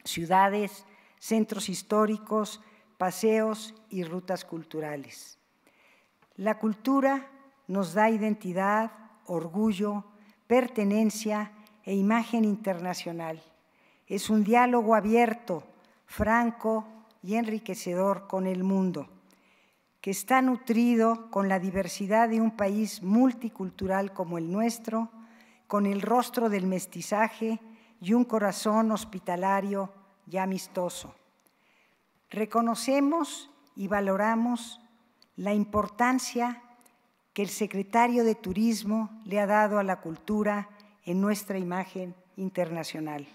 ciudades, centros históricos, paseos y rutas culturales. La cultura nos da identidad, orgullo, pertenencia e imagen internacional. Es un diálogo abierto, franco y enriquecedor con el mundo, que está nutrido con la diversidad de un país multicultural como el nuestro, con el rostro del mestizaje y un corazón hospitalario y amistoso. Reconocemos y valoramos la importancia que el secretario de Turismo le ha dado a la cultura en nuestra imagen internacional.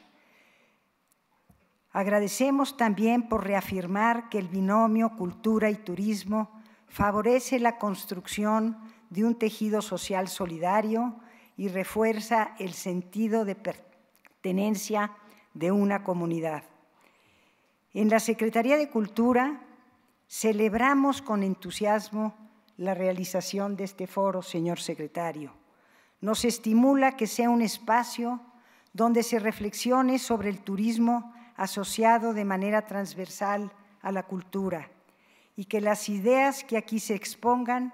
Agradecemos también por reafirmar que el binomio cultura y turismo favorece la construcción de un tejido social solidario y refuerza el sentido de pertenencia de una comunidad. En la Secretaría de Cultura celebramos con entusiasmo la realización de este foro, señor secretario. Nos estimula que sea un espacio donde se reflexione sobre el turismo asociado de manera transversal a la cultura y que las ideas que aquí se expongan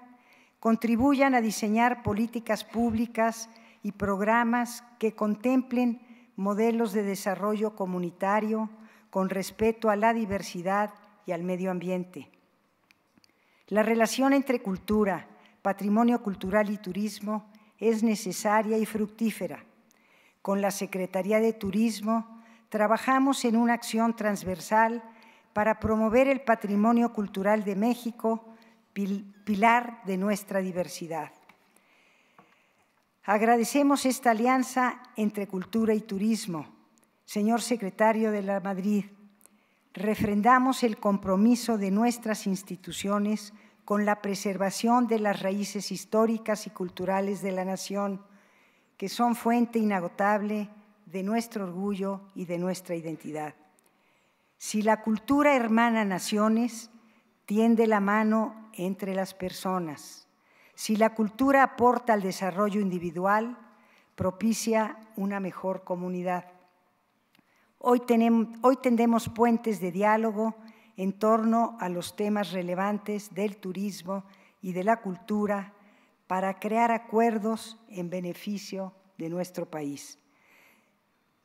contribuyan a diseñar políticas públicas y programas que contemplen modelos de desarrollo comunitario con respeto a la diversidad y al medio ambiente. La relación entre cultura, patrimonio cultural y turismo es necesaria y fructífera. Con la Secretaría de Turismo trabajamos en una acción transversal para promover el patrimonio cultural de México, pilar de nuestra diversidad. Agradecemos esta alianza entre cultura y turismo. Señor secretario de la Madrid, refrendamos el compromiso de nuestras instituciones con la preservación de las raíces históricas y culturales de la nación, que son fuente inagotable de nuestro orgullo y de nuestra identidad. Si la cultura hermana naciones, tiende la mano entre las personas. Si la cultura aporta al desarrollo individual, propicia una mejor comunidad. Hoy, tendemos puentes de diálogo en torno a los temas relevantes del turismo y de la cultura para crear acuerdos en beneficio de nuestro país.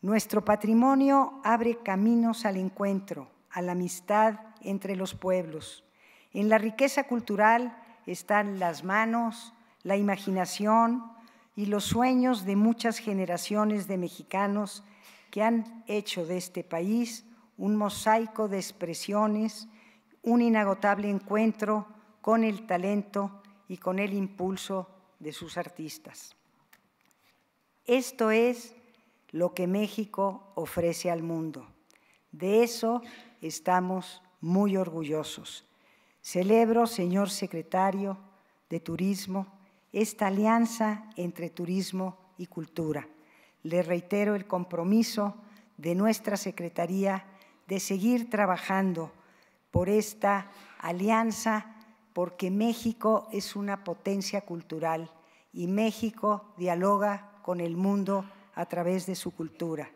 Nuestro patrimonio abre caminos al encuentro, a la amistad entre los pueblos. En la riqueza cultural están las manos, la imaginación y los sueños de muchas generaciones de mexicanos que han hecho de este país un mosaico de expresiones, un inagotable encuentro con el talento y con el impulso de sus artistas. Esto es lo que México ofrece al mundo. De eso estamos muy orgullosos. Celebro, señor secretario de Turismo, esta alianza entre turismo y cultura. Le reitero el compromiso de nuestra Secretaría de seguir trabajando por esta alianza porque México es una potencia cultural y México dialoga con el mundo a través de su cultura.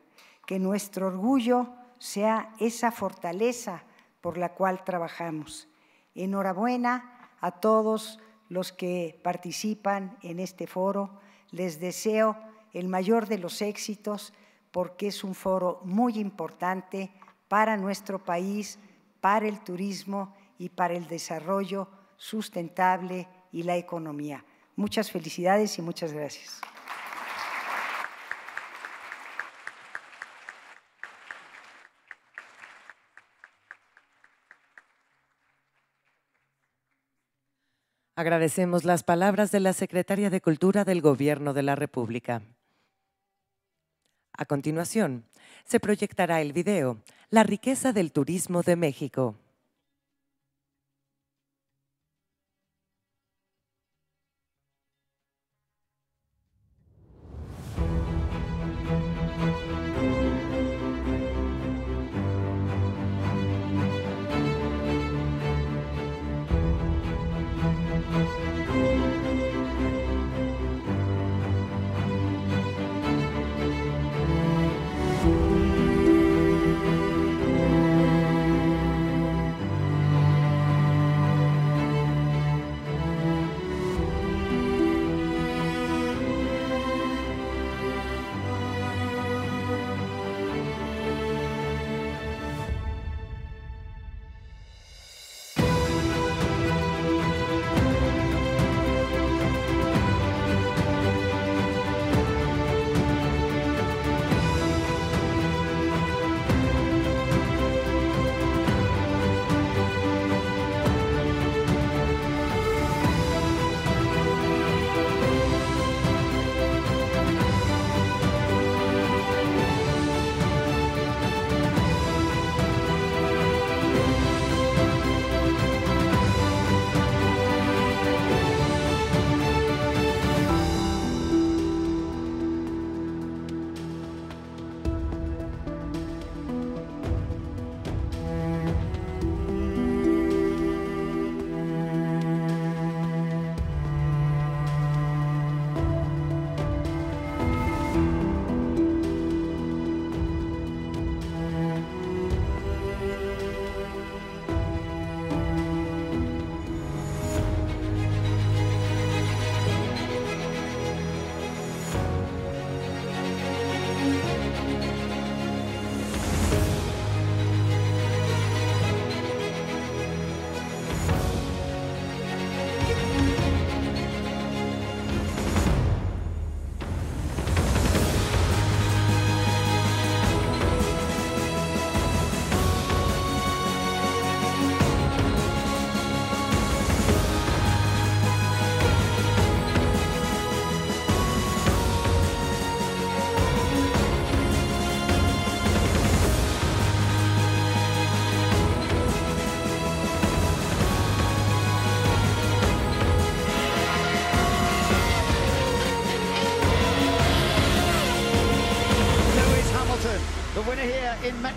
Que nuestro orgullo sea esa fortaleza por la cual trabajamos. Enhorabuena a todos los que participan en este foro. Les deseo el mayor de los éxitos porque es un foro muy importante para nuestro país, para el turismo y para el desarrollo sustentable y la economía. Muchas felicidades y muchas gracias. Agradecemos las palabras de la Secretaria de Cultura del Gobierno de la República. A continuación, se proyectará el video la riqueza del turismo de México.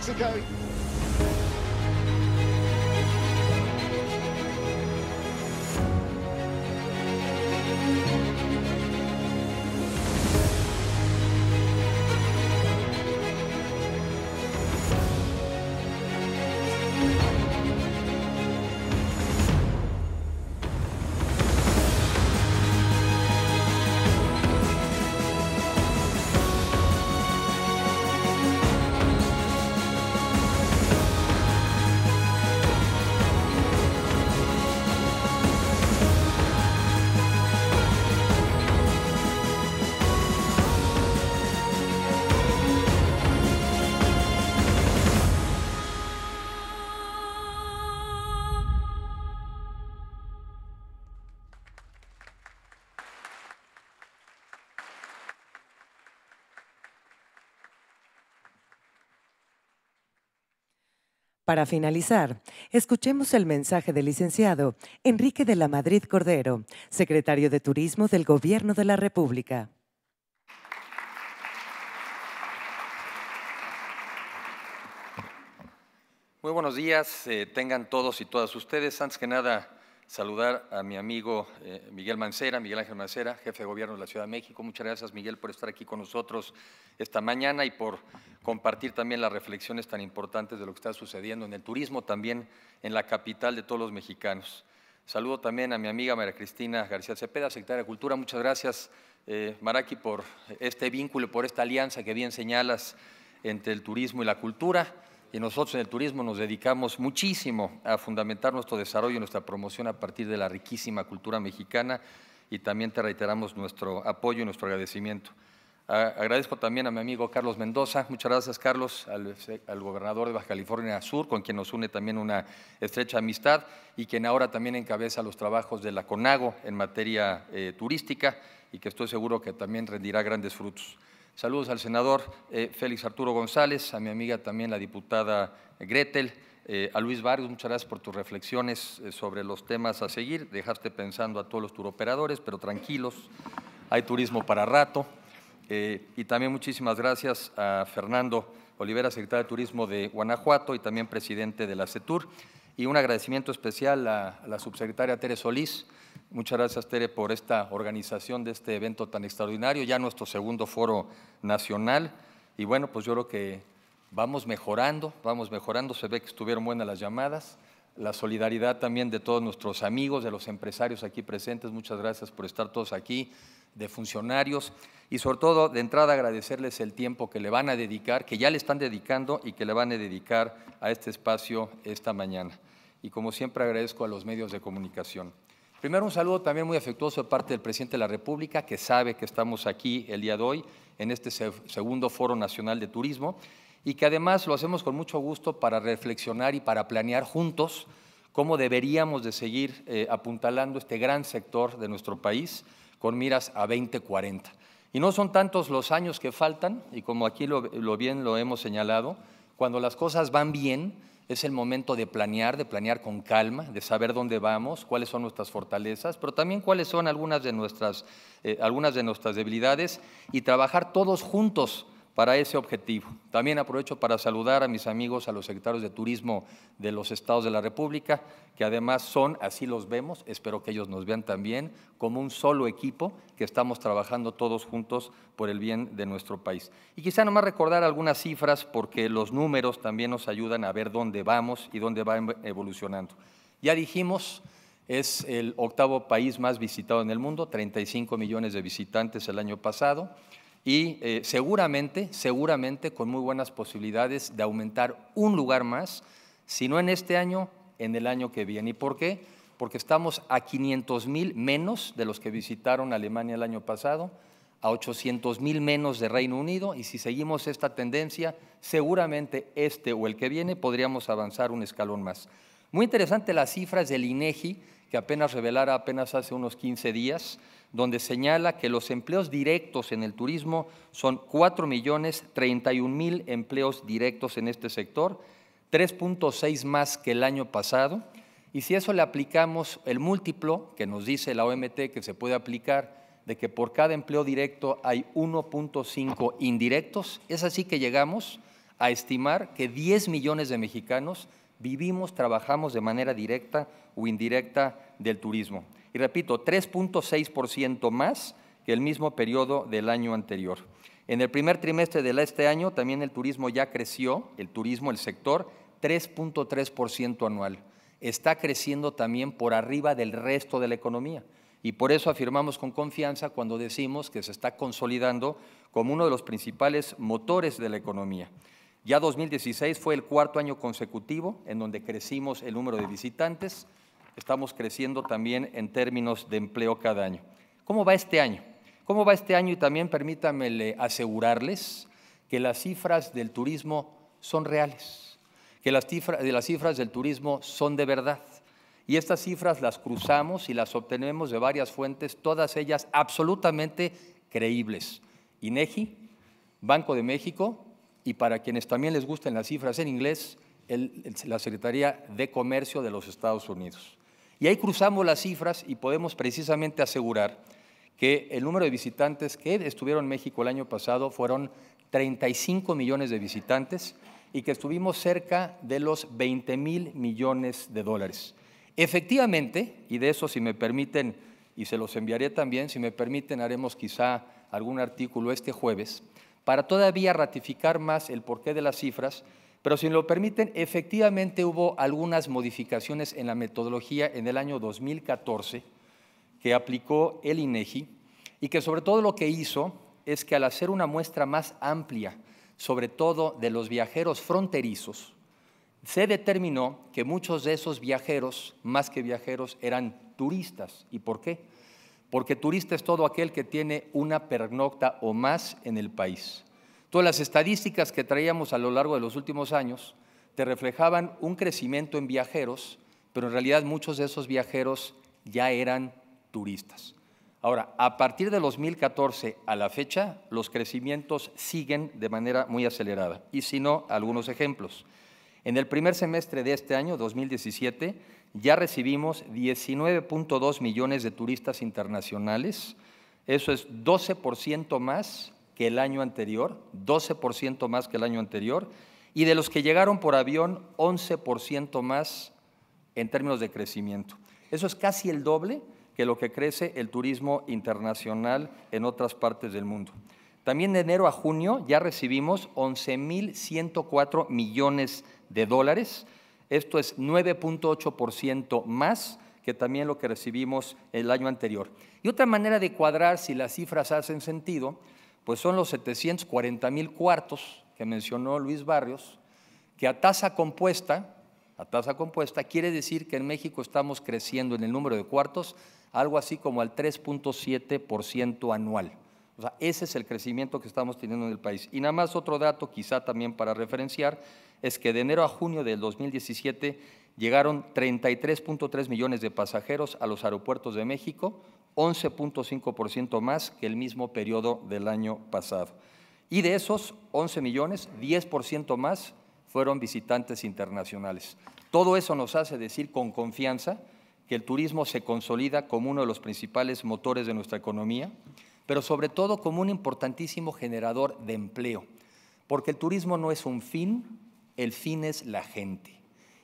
Mexico. Para finalizar, escuchemos el mensaje del licenciado Enrique de la Madrid Cordero, secretario de Turismo del Gobierno de la República. Muy buenos días, eh, tengan todos y todas ustedes. Antes que nada, saludar a mi amigo eh, Miguel Mancera, Miguel Ángel Mancera, jefe de gobierno de la Ciudad de México. Muchas gracias, Miguel, por estar aquí con nosotros esta mañana y por compartir también las reflexiones tan importantes de lo que está sucediendo en el turismo, también en la capital de todos los mexicanos. Saludo también a mi amiga María Cristina García Cepeda, secretaria de Cultura. Muchas gracias, eh, Maraki, por este vínculo, por esta alianza que bien señalas entre el turismo y la cultura y nosotros en el turismo nos dedicamos muchísimo a fundamentar nuestro desarrollo y nuestra promoción a partir de la riquísima cultura mexicana y también te reiteramos nuestro apoyo y nuestro agradecimiento. Agradezco también a mi amigo Carlos Mendoza. Muchas gracias, Carlos, al, gobernador de Baja California Sur, con quien nos une también una estrecha amistad y quien ahora también encabeza los trabajos de la CONAGO en materia eh, turística y que estoy seguro que también rendirá grandes frutos. Saludos al senador eh, Félix Arturo González, a mi amiga también la diputada Gretel, eh, a Luis Vargas, muchas gracias por tus reflexiones eh, sobre los temas a seguir. Dejaste pensando a todos los turoperadores, pero tranquilos, hay turismo para rato. y también muchísimas gracias a Fernando Olivera, secretario de Turismo de Guanajuato y también presidente de la CETUR. Y un agradecimiento especial a, la subsecretaria Tere Solís. Muchas gracias, Tere, por esta organización de este evento tan extraordinario, ya nuestro segundo foro nacional. Y bueno, pues yo creo que vamos mejorando, vamos mejorando. Se ve que estuvieron buenas las llamadas la solidaridad también de todos nuestros amigos, de los empresarios aquí presentes. Muchas gracias por estar todos aquí, de funcionarios. Y sobre todo, de entrada, agradecerles el tiempo que le van a dedicar, que ya le están dedicando y que le van a dedicar a este espacio esta mañana y como siempre agradezco a los medios de comunicación. Primero un saludo también muy afectuoso de parte del presidente de la República, que sabe que estamos aquí el día de hoy en este segundo Foro Nacional de Turismo y que además lo hacemos con mucho gusto para reflexionar y para planear juntos cómo deberíamos de seguir eh, apuntalando este gran sector de nuestro país con miras a 2040. Y no son tantos los años que faltan, y como aquí lo bien lo hemos señalado, cuando las cosas van bien, es el momento de planear, de planear con calma, de saber dónde vamos, cuáles son nuestras fortalezas, pero también cuáles son algunas de nuestras, eh, algunas de nuestras debilidades y trabajar todos juntos para ese objetivo. También aprovecho para saludar a mis amigos, a los secretarios de Turismo de los estados de la República, que además son, así los vemos, espero que ellos nos vean también, como un solo equipo que estamos trabajando todos juntos por el bien de nuestro país. Y quizá nomás recordar algunas cifras porque los números también nos ayudan a ver dónde vamos y dónde va em, evolucionando. Ya dijimos, es el octavo país más visitado en el mundo, 35 millones de visitantes el año pasado y eh, seguramente, seguramente con muy buenas posibilidades de aumentar un lugar más, si no en este año, en el año que viene. ¿Y por qué? Porque estamos a 500 mil menos de los que visitaron Alemania el año pasado, a 800 mil menos de Reino Unido y si seguimos esta tendencia, seguramente este o el que viene podríamos avanzar un escalón más. Muy interesante las cifras del INEGI e que apenas revelara apenas hace unos 15 días donde señala que los empleos directos en el turismo son 4 millones empleos directos en este sector, 3.6 más que el año pasado. Y si eso le aplicamos el múltiplo que nos dice la OMT que se puede aplicar, de que por cada empleo directo hay 1.5 indirectos, es así que llegamos a estimar que 10 millones de mexicanos vivimos, trabajamos de manera directa o indirecta del turismo repito, 3.6% más que el mismo periodo del año anterior. En el primer trimestre de este año también el turismo ya creció, el turismo, el sector, 3.3% anual. Está creciendo también por arriba del resto de la economía. Y por eso afirmamos con confianza cuando decimos que se está consolidando como uno de los principales motores de la economía. Ya 2016 fue el cuarto año consecutivo en donde crecimos el número de visitantes, estamos creciendo también en términos de empleo cada año. ¿Cómo va este año? ¿Cómo va este año? Y también permítanme asegurarles que las cifras del turismo son reales, que las, de las cifras del turismo son de verdad. Y estas cifras las cruzamos y las obtenemos de varias fuentes, todas ellas absolutamente creíbles. INEGI, Banco de México y para quienes también les gusten las cifras en inglés, la Secretaría de Comercio de los Estados Unidos. Y ahí cruzamos las cifras y podemos precisamente asegurar que el número de visitantes que estuvieron en México el año pasado fueron 35 millones de visitantes y que estuvimos cerca de los 20 mil millones de dólares. Efectivamente, y de eso si me permiten, y se los enviaré también, si me permiten, haremos quizá algún artículo este jueves, para todavía ratificar más el porqué de las cifras, pero si lo permiten, efectivamente hubo algunas modificaciones en la metodología en el año 2014 que aplicó el INEGI e y que sobre todo lo que hizo es que al hacer una muestra más amplia, sobre todo de los viajeros fronterizos, se determinó que muchos de esos viajeros, más que viajeros, eran turistas. ¿Y por qué? Porque turista es todo aquel que tiene una pernocta o más en el país. Todas las estadísticas que traíamos a lo largo de los últimos años te reflejaban un crecimiento en viajeros, pero en realidad muchos de esos viajeros ya eran turistas. Ahora, a partir de 2014 a la fecha, los crecimientos siguen de manera muy acelerada. Y si no, algunos ejemplos. En el primer semestre de este año, 2017, ya recibimos 19.2 millones de turistas internacionales. Eso es 12% más que el año anterior, 12% más que el año anterior, y de los que llegaron por avión, 11% más en términos de crecimiento. Eso es casi el doble que lo que crece el turismo internacional en otras partes del mundo. También de enero a junio ya recibimos 11.104 millones de dólares. Esto es 9.8% más que también lo que recibimos el año anterior. Y otra manera de cuadrar si las cifras hacen sentido pues son los 740 mil cuartos que mencionó Luis Barrios, que a tasa compuesta, a tasa compuesta quiere decir que en México estamos creciendo en el número de cuartos algo así como al 3.7% anual. O sea, ese es el crecimiento que estamos teniendo en el país. Y nada más otro dato, quizá también para referenciar, es que de enero a junio del 2017 llegaron 33.3 millones de pasajeros a los aeropuertos de México, 11.5% más que el mismo periodo del año pasado. Y de esos 11 millones, 10% más fueron visitantes internacionales. Todo eso nos hace decir con confianza que el turismo se consolida como uno de los principales motores de nuestra economía, pero sobre todo como un importantísimo generador de empleo, porque el turismo no es un fin, el fin es la gente.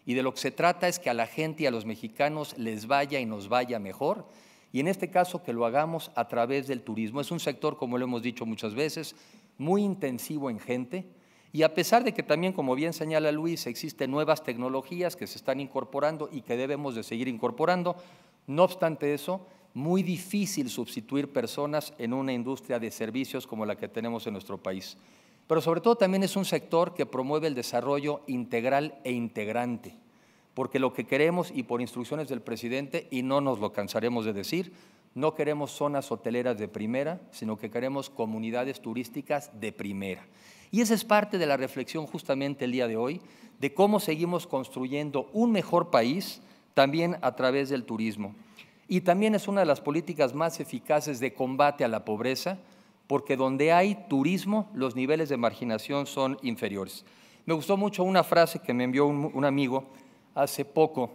Y de lo que se trata es que a la gente y a los mexicanos les vaya y nos vaya mejor y en este caso que lo hagamos a través del turismo. Es un sector, como lo hemos dicho muchas veces, muy intensivo en gente y a pesar de que también, como bien señala Luis, existen nuevas tecnologías que se están incorporando y que debemos de seguir incorporando, no obstante eso, muy difícil sustituir personas en una industria de servicios como la que tenemos en nuestro país. Pero sobre todo también es un sector que promueve el desarrollo integral e integrante porque lo que queremos, y por instrucciones del presidente, y no nos lo cansaremos de decir, no queremos zonas hoteleras de primera, sino que queremos comunidades turísticas de primera. Y esa es parte de la reflexión justamente el día de hoy, de cómo seguimos construyendo un mejor país también a través del turismo. Y también es una de las políticas más eficaces de combate a la pobreza, porque donde hay turismo los niveles de marginación son inferiores. Me gustó mucho una frase que me envió un, un amigo hace poco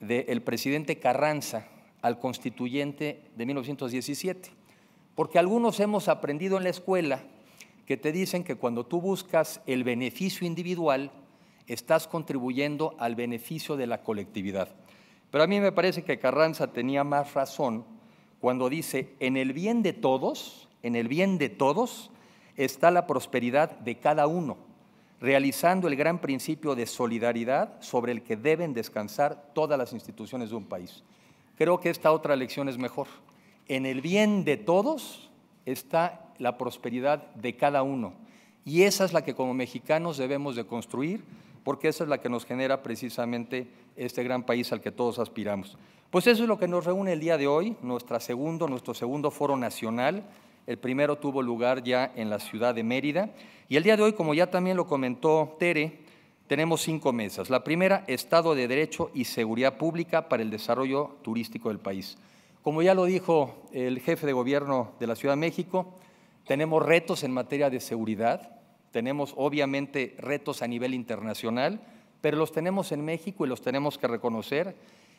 del presidente Carranza al constituyente de 1917. Porque algunos hemos aprendido en la escuela que te dicen que cuando tú buscas el beneficio individual, estás contribuyendo al beneficio de la colectividad. Pero a mí me parece que Carranza tenía más razón cuando dice, en el bien de todos, en el bien de todos está la prosperidad de cada uno realizando el gran principio de solidaridad sobre el que deben descansar todas las instituciones de un país. Creo que esta otra elección es mejor. En el bien de todos está la prosperidad de cada uno. Y esa es la que como mexicanos debemos de construir, porque esa es la que nos genera precisamente este gran país al que todos aspiramos. Pues eso es lo que nos reúne el día de hoy, segundo, nuestro segundo foro nacional el primero tuvo lugar ya en la ciudad de Mérida. Y el día de hoy, como ya también lo comentó Tere, tenemos cinco mesas. La primera, Estado de Derecho y Seguridad Pública para el Desarrollo Turístico del país. Como ya lo dijo el jefe de gobierno de la Ciudad de México, tenemos retos en materia de seguridad, tenemos obviamente retos a nivel internacional, pero los tenemos en México y los tenemos que reconocer.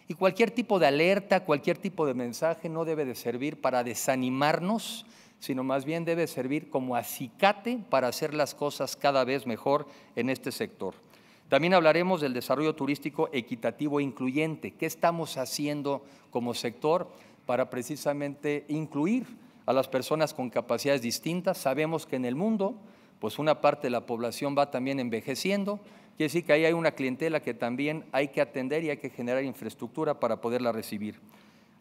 Y cualquier tipo de alerta, cualquier tipo de mensaje no debe de servir para desanimarnos sino más bien debe servir como acicate para hacer las cosas cada vez mejor en este sector. También hablaremos del desarrollo turístico equitativo e incluyente. ¿Qué estamos haciendo como sector para precisamente incluir a las personas con capacidades distintas? Sabemos que en el mundo, pues una parte de la población va también envejeciendo, Quiere decir que ahí hay una clientela que también hay que atender y hay que generar infraestructura para poderla recibir.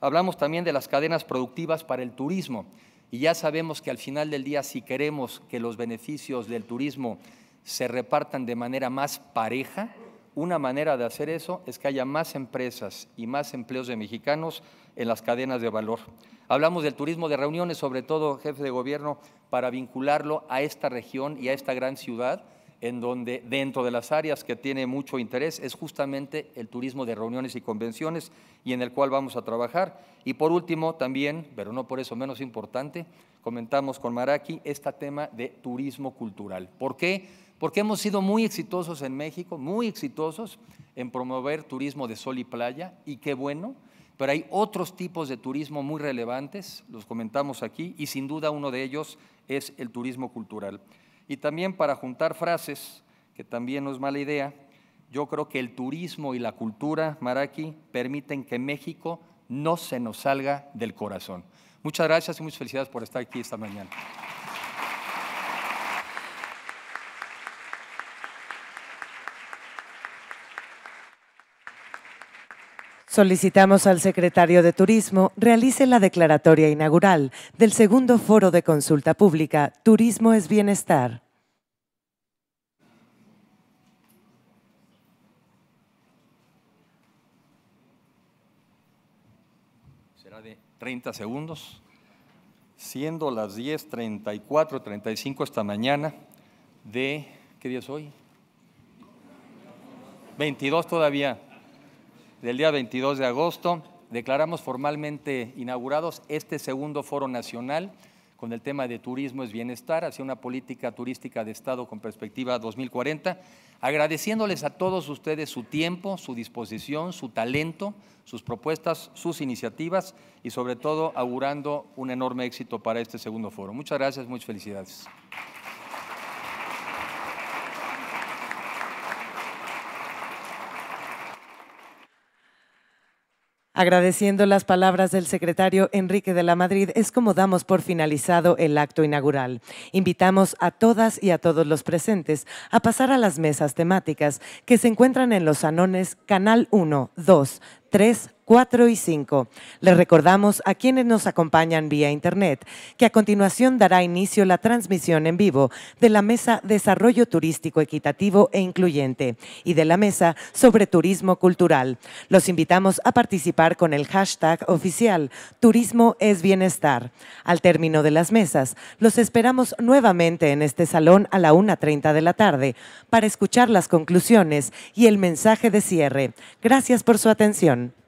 Hablamos también de las cadenas productivas para el turismo. Y ya sabemos que al final del día, si queremos que los beneficios del turismo se repartan de manera más pareja, una manera de hacer eso es que haya más empresas y más empleos de mexicanos en las cadenas de valor. Hablamos del turismo de reuniones, sobre todo, jefe de gobierno, para vincularlo a esta región y a esta gran ciudad en donde dentro de las áreas que tiene mucho interés es justamente el turismo de reuniones y convenciones y en el cual vamos a trabajar. Y por último, también, pero no por eso menos importante, comentamos con Maraki este tema de turismo cultural. ¿Por qué? Porque hemos sido muy exitosos en México, muy exitosos en promover turismo de sol y playa, y qué bueno, pero hay otros tipos de turismo muy relevantes, los comentamos aquí, y sin duda uno de ellos es el turismo cultural. Y también para juntar frases, que también no es mala idea, yo creo que el turismo y la cultura, Maraki, permiten que México no se nos salga del corazón. Muchas gracias y muchas felicidades por estar aquí esta mañana. Solicitamos al secretario de Turismo realice la declaratoria inaugural del segundo foro de consulta pública Turismo es Bienestar. Será de 30 segundos. Siendo las 10.34, 35 esta mañana de, ¿qué día es hoy? 22 todavía del día 22 de agosto, declaramos formalmente inaugurados este segundo foro nacional con el tema de turismo es bienestar, hacia una política turística de Estado con perspectiva 2040, agradeciéndoles a todos ustedes su tiempo, su disposición, su talento, sus propuestas, sus iniciativas y sobre todo augurando un enorme éxito para este segundo foro. Muchas gracias, muchas felicidades. Agradeciendo las palabras del secretario Enrique de la Madrid, es como damos por finalizado el acto inaugural. Invitamos a todas y a todos los presentes a pasar a las mesas temáticas que se encuentran en los anones Canal 1, 2, 3, 4 y 5. Les recordamos a quienes nos acompañan vía Internet que a continuación dará inicio la transmisión en vivo de la Mesa Desarrollo Turístico Equitativo e Incluyente y de la Mesa sobre Turismo Cultural. Los invitamos a participar con el hashtag oficial Turismo es Bienestar. Al término de las mesas, los esperamos nuevamente en este salón a la 1.30 de la tarde para escuchar las conclusiones y el mensaje de cierre. Gracias por su atención.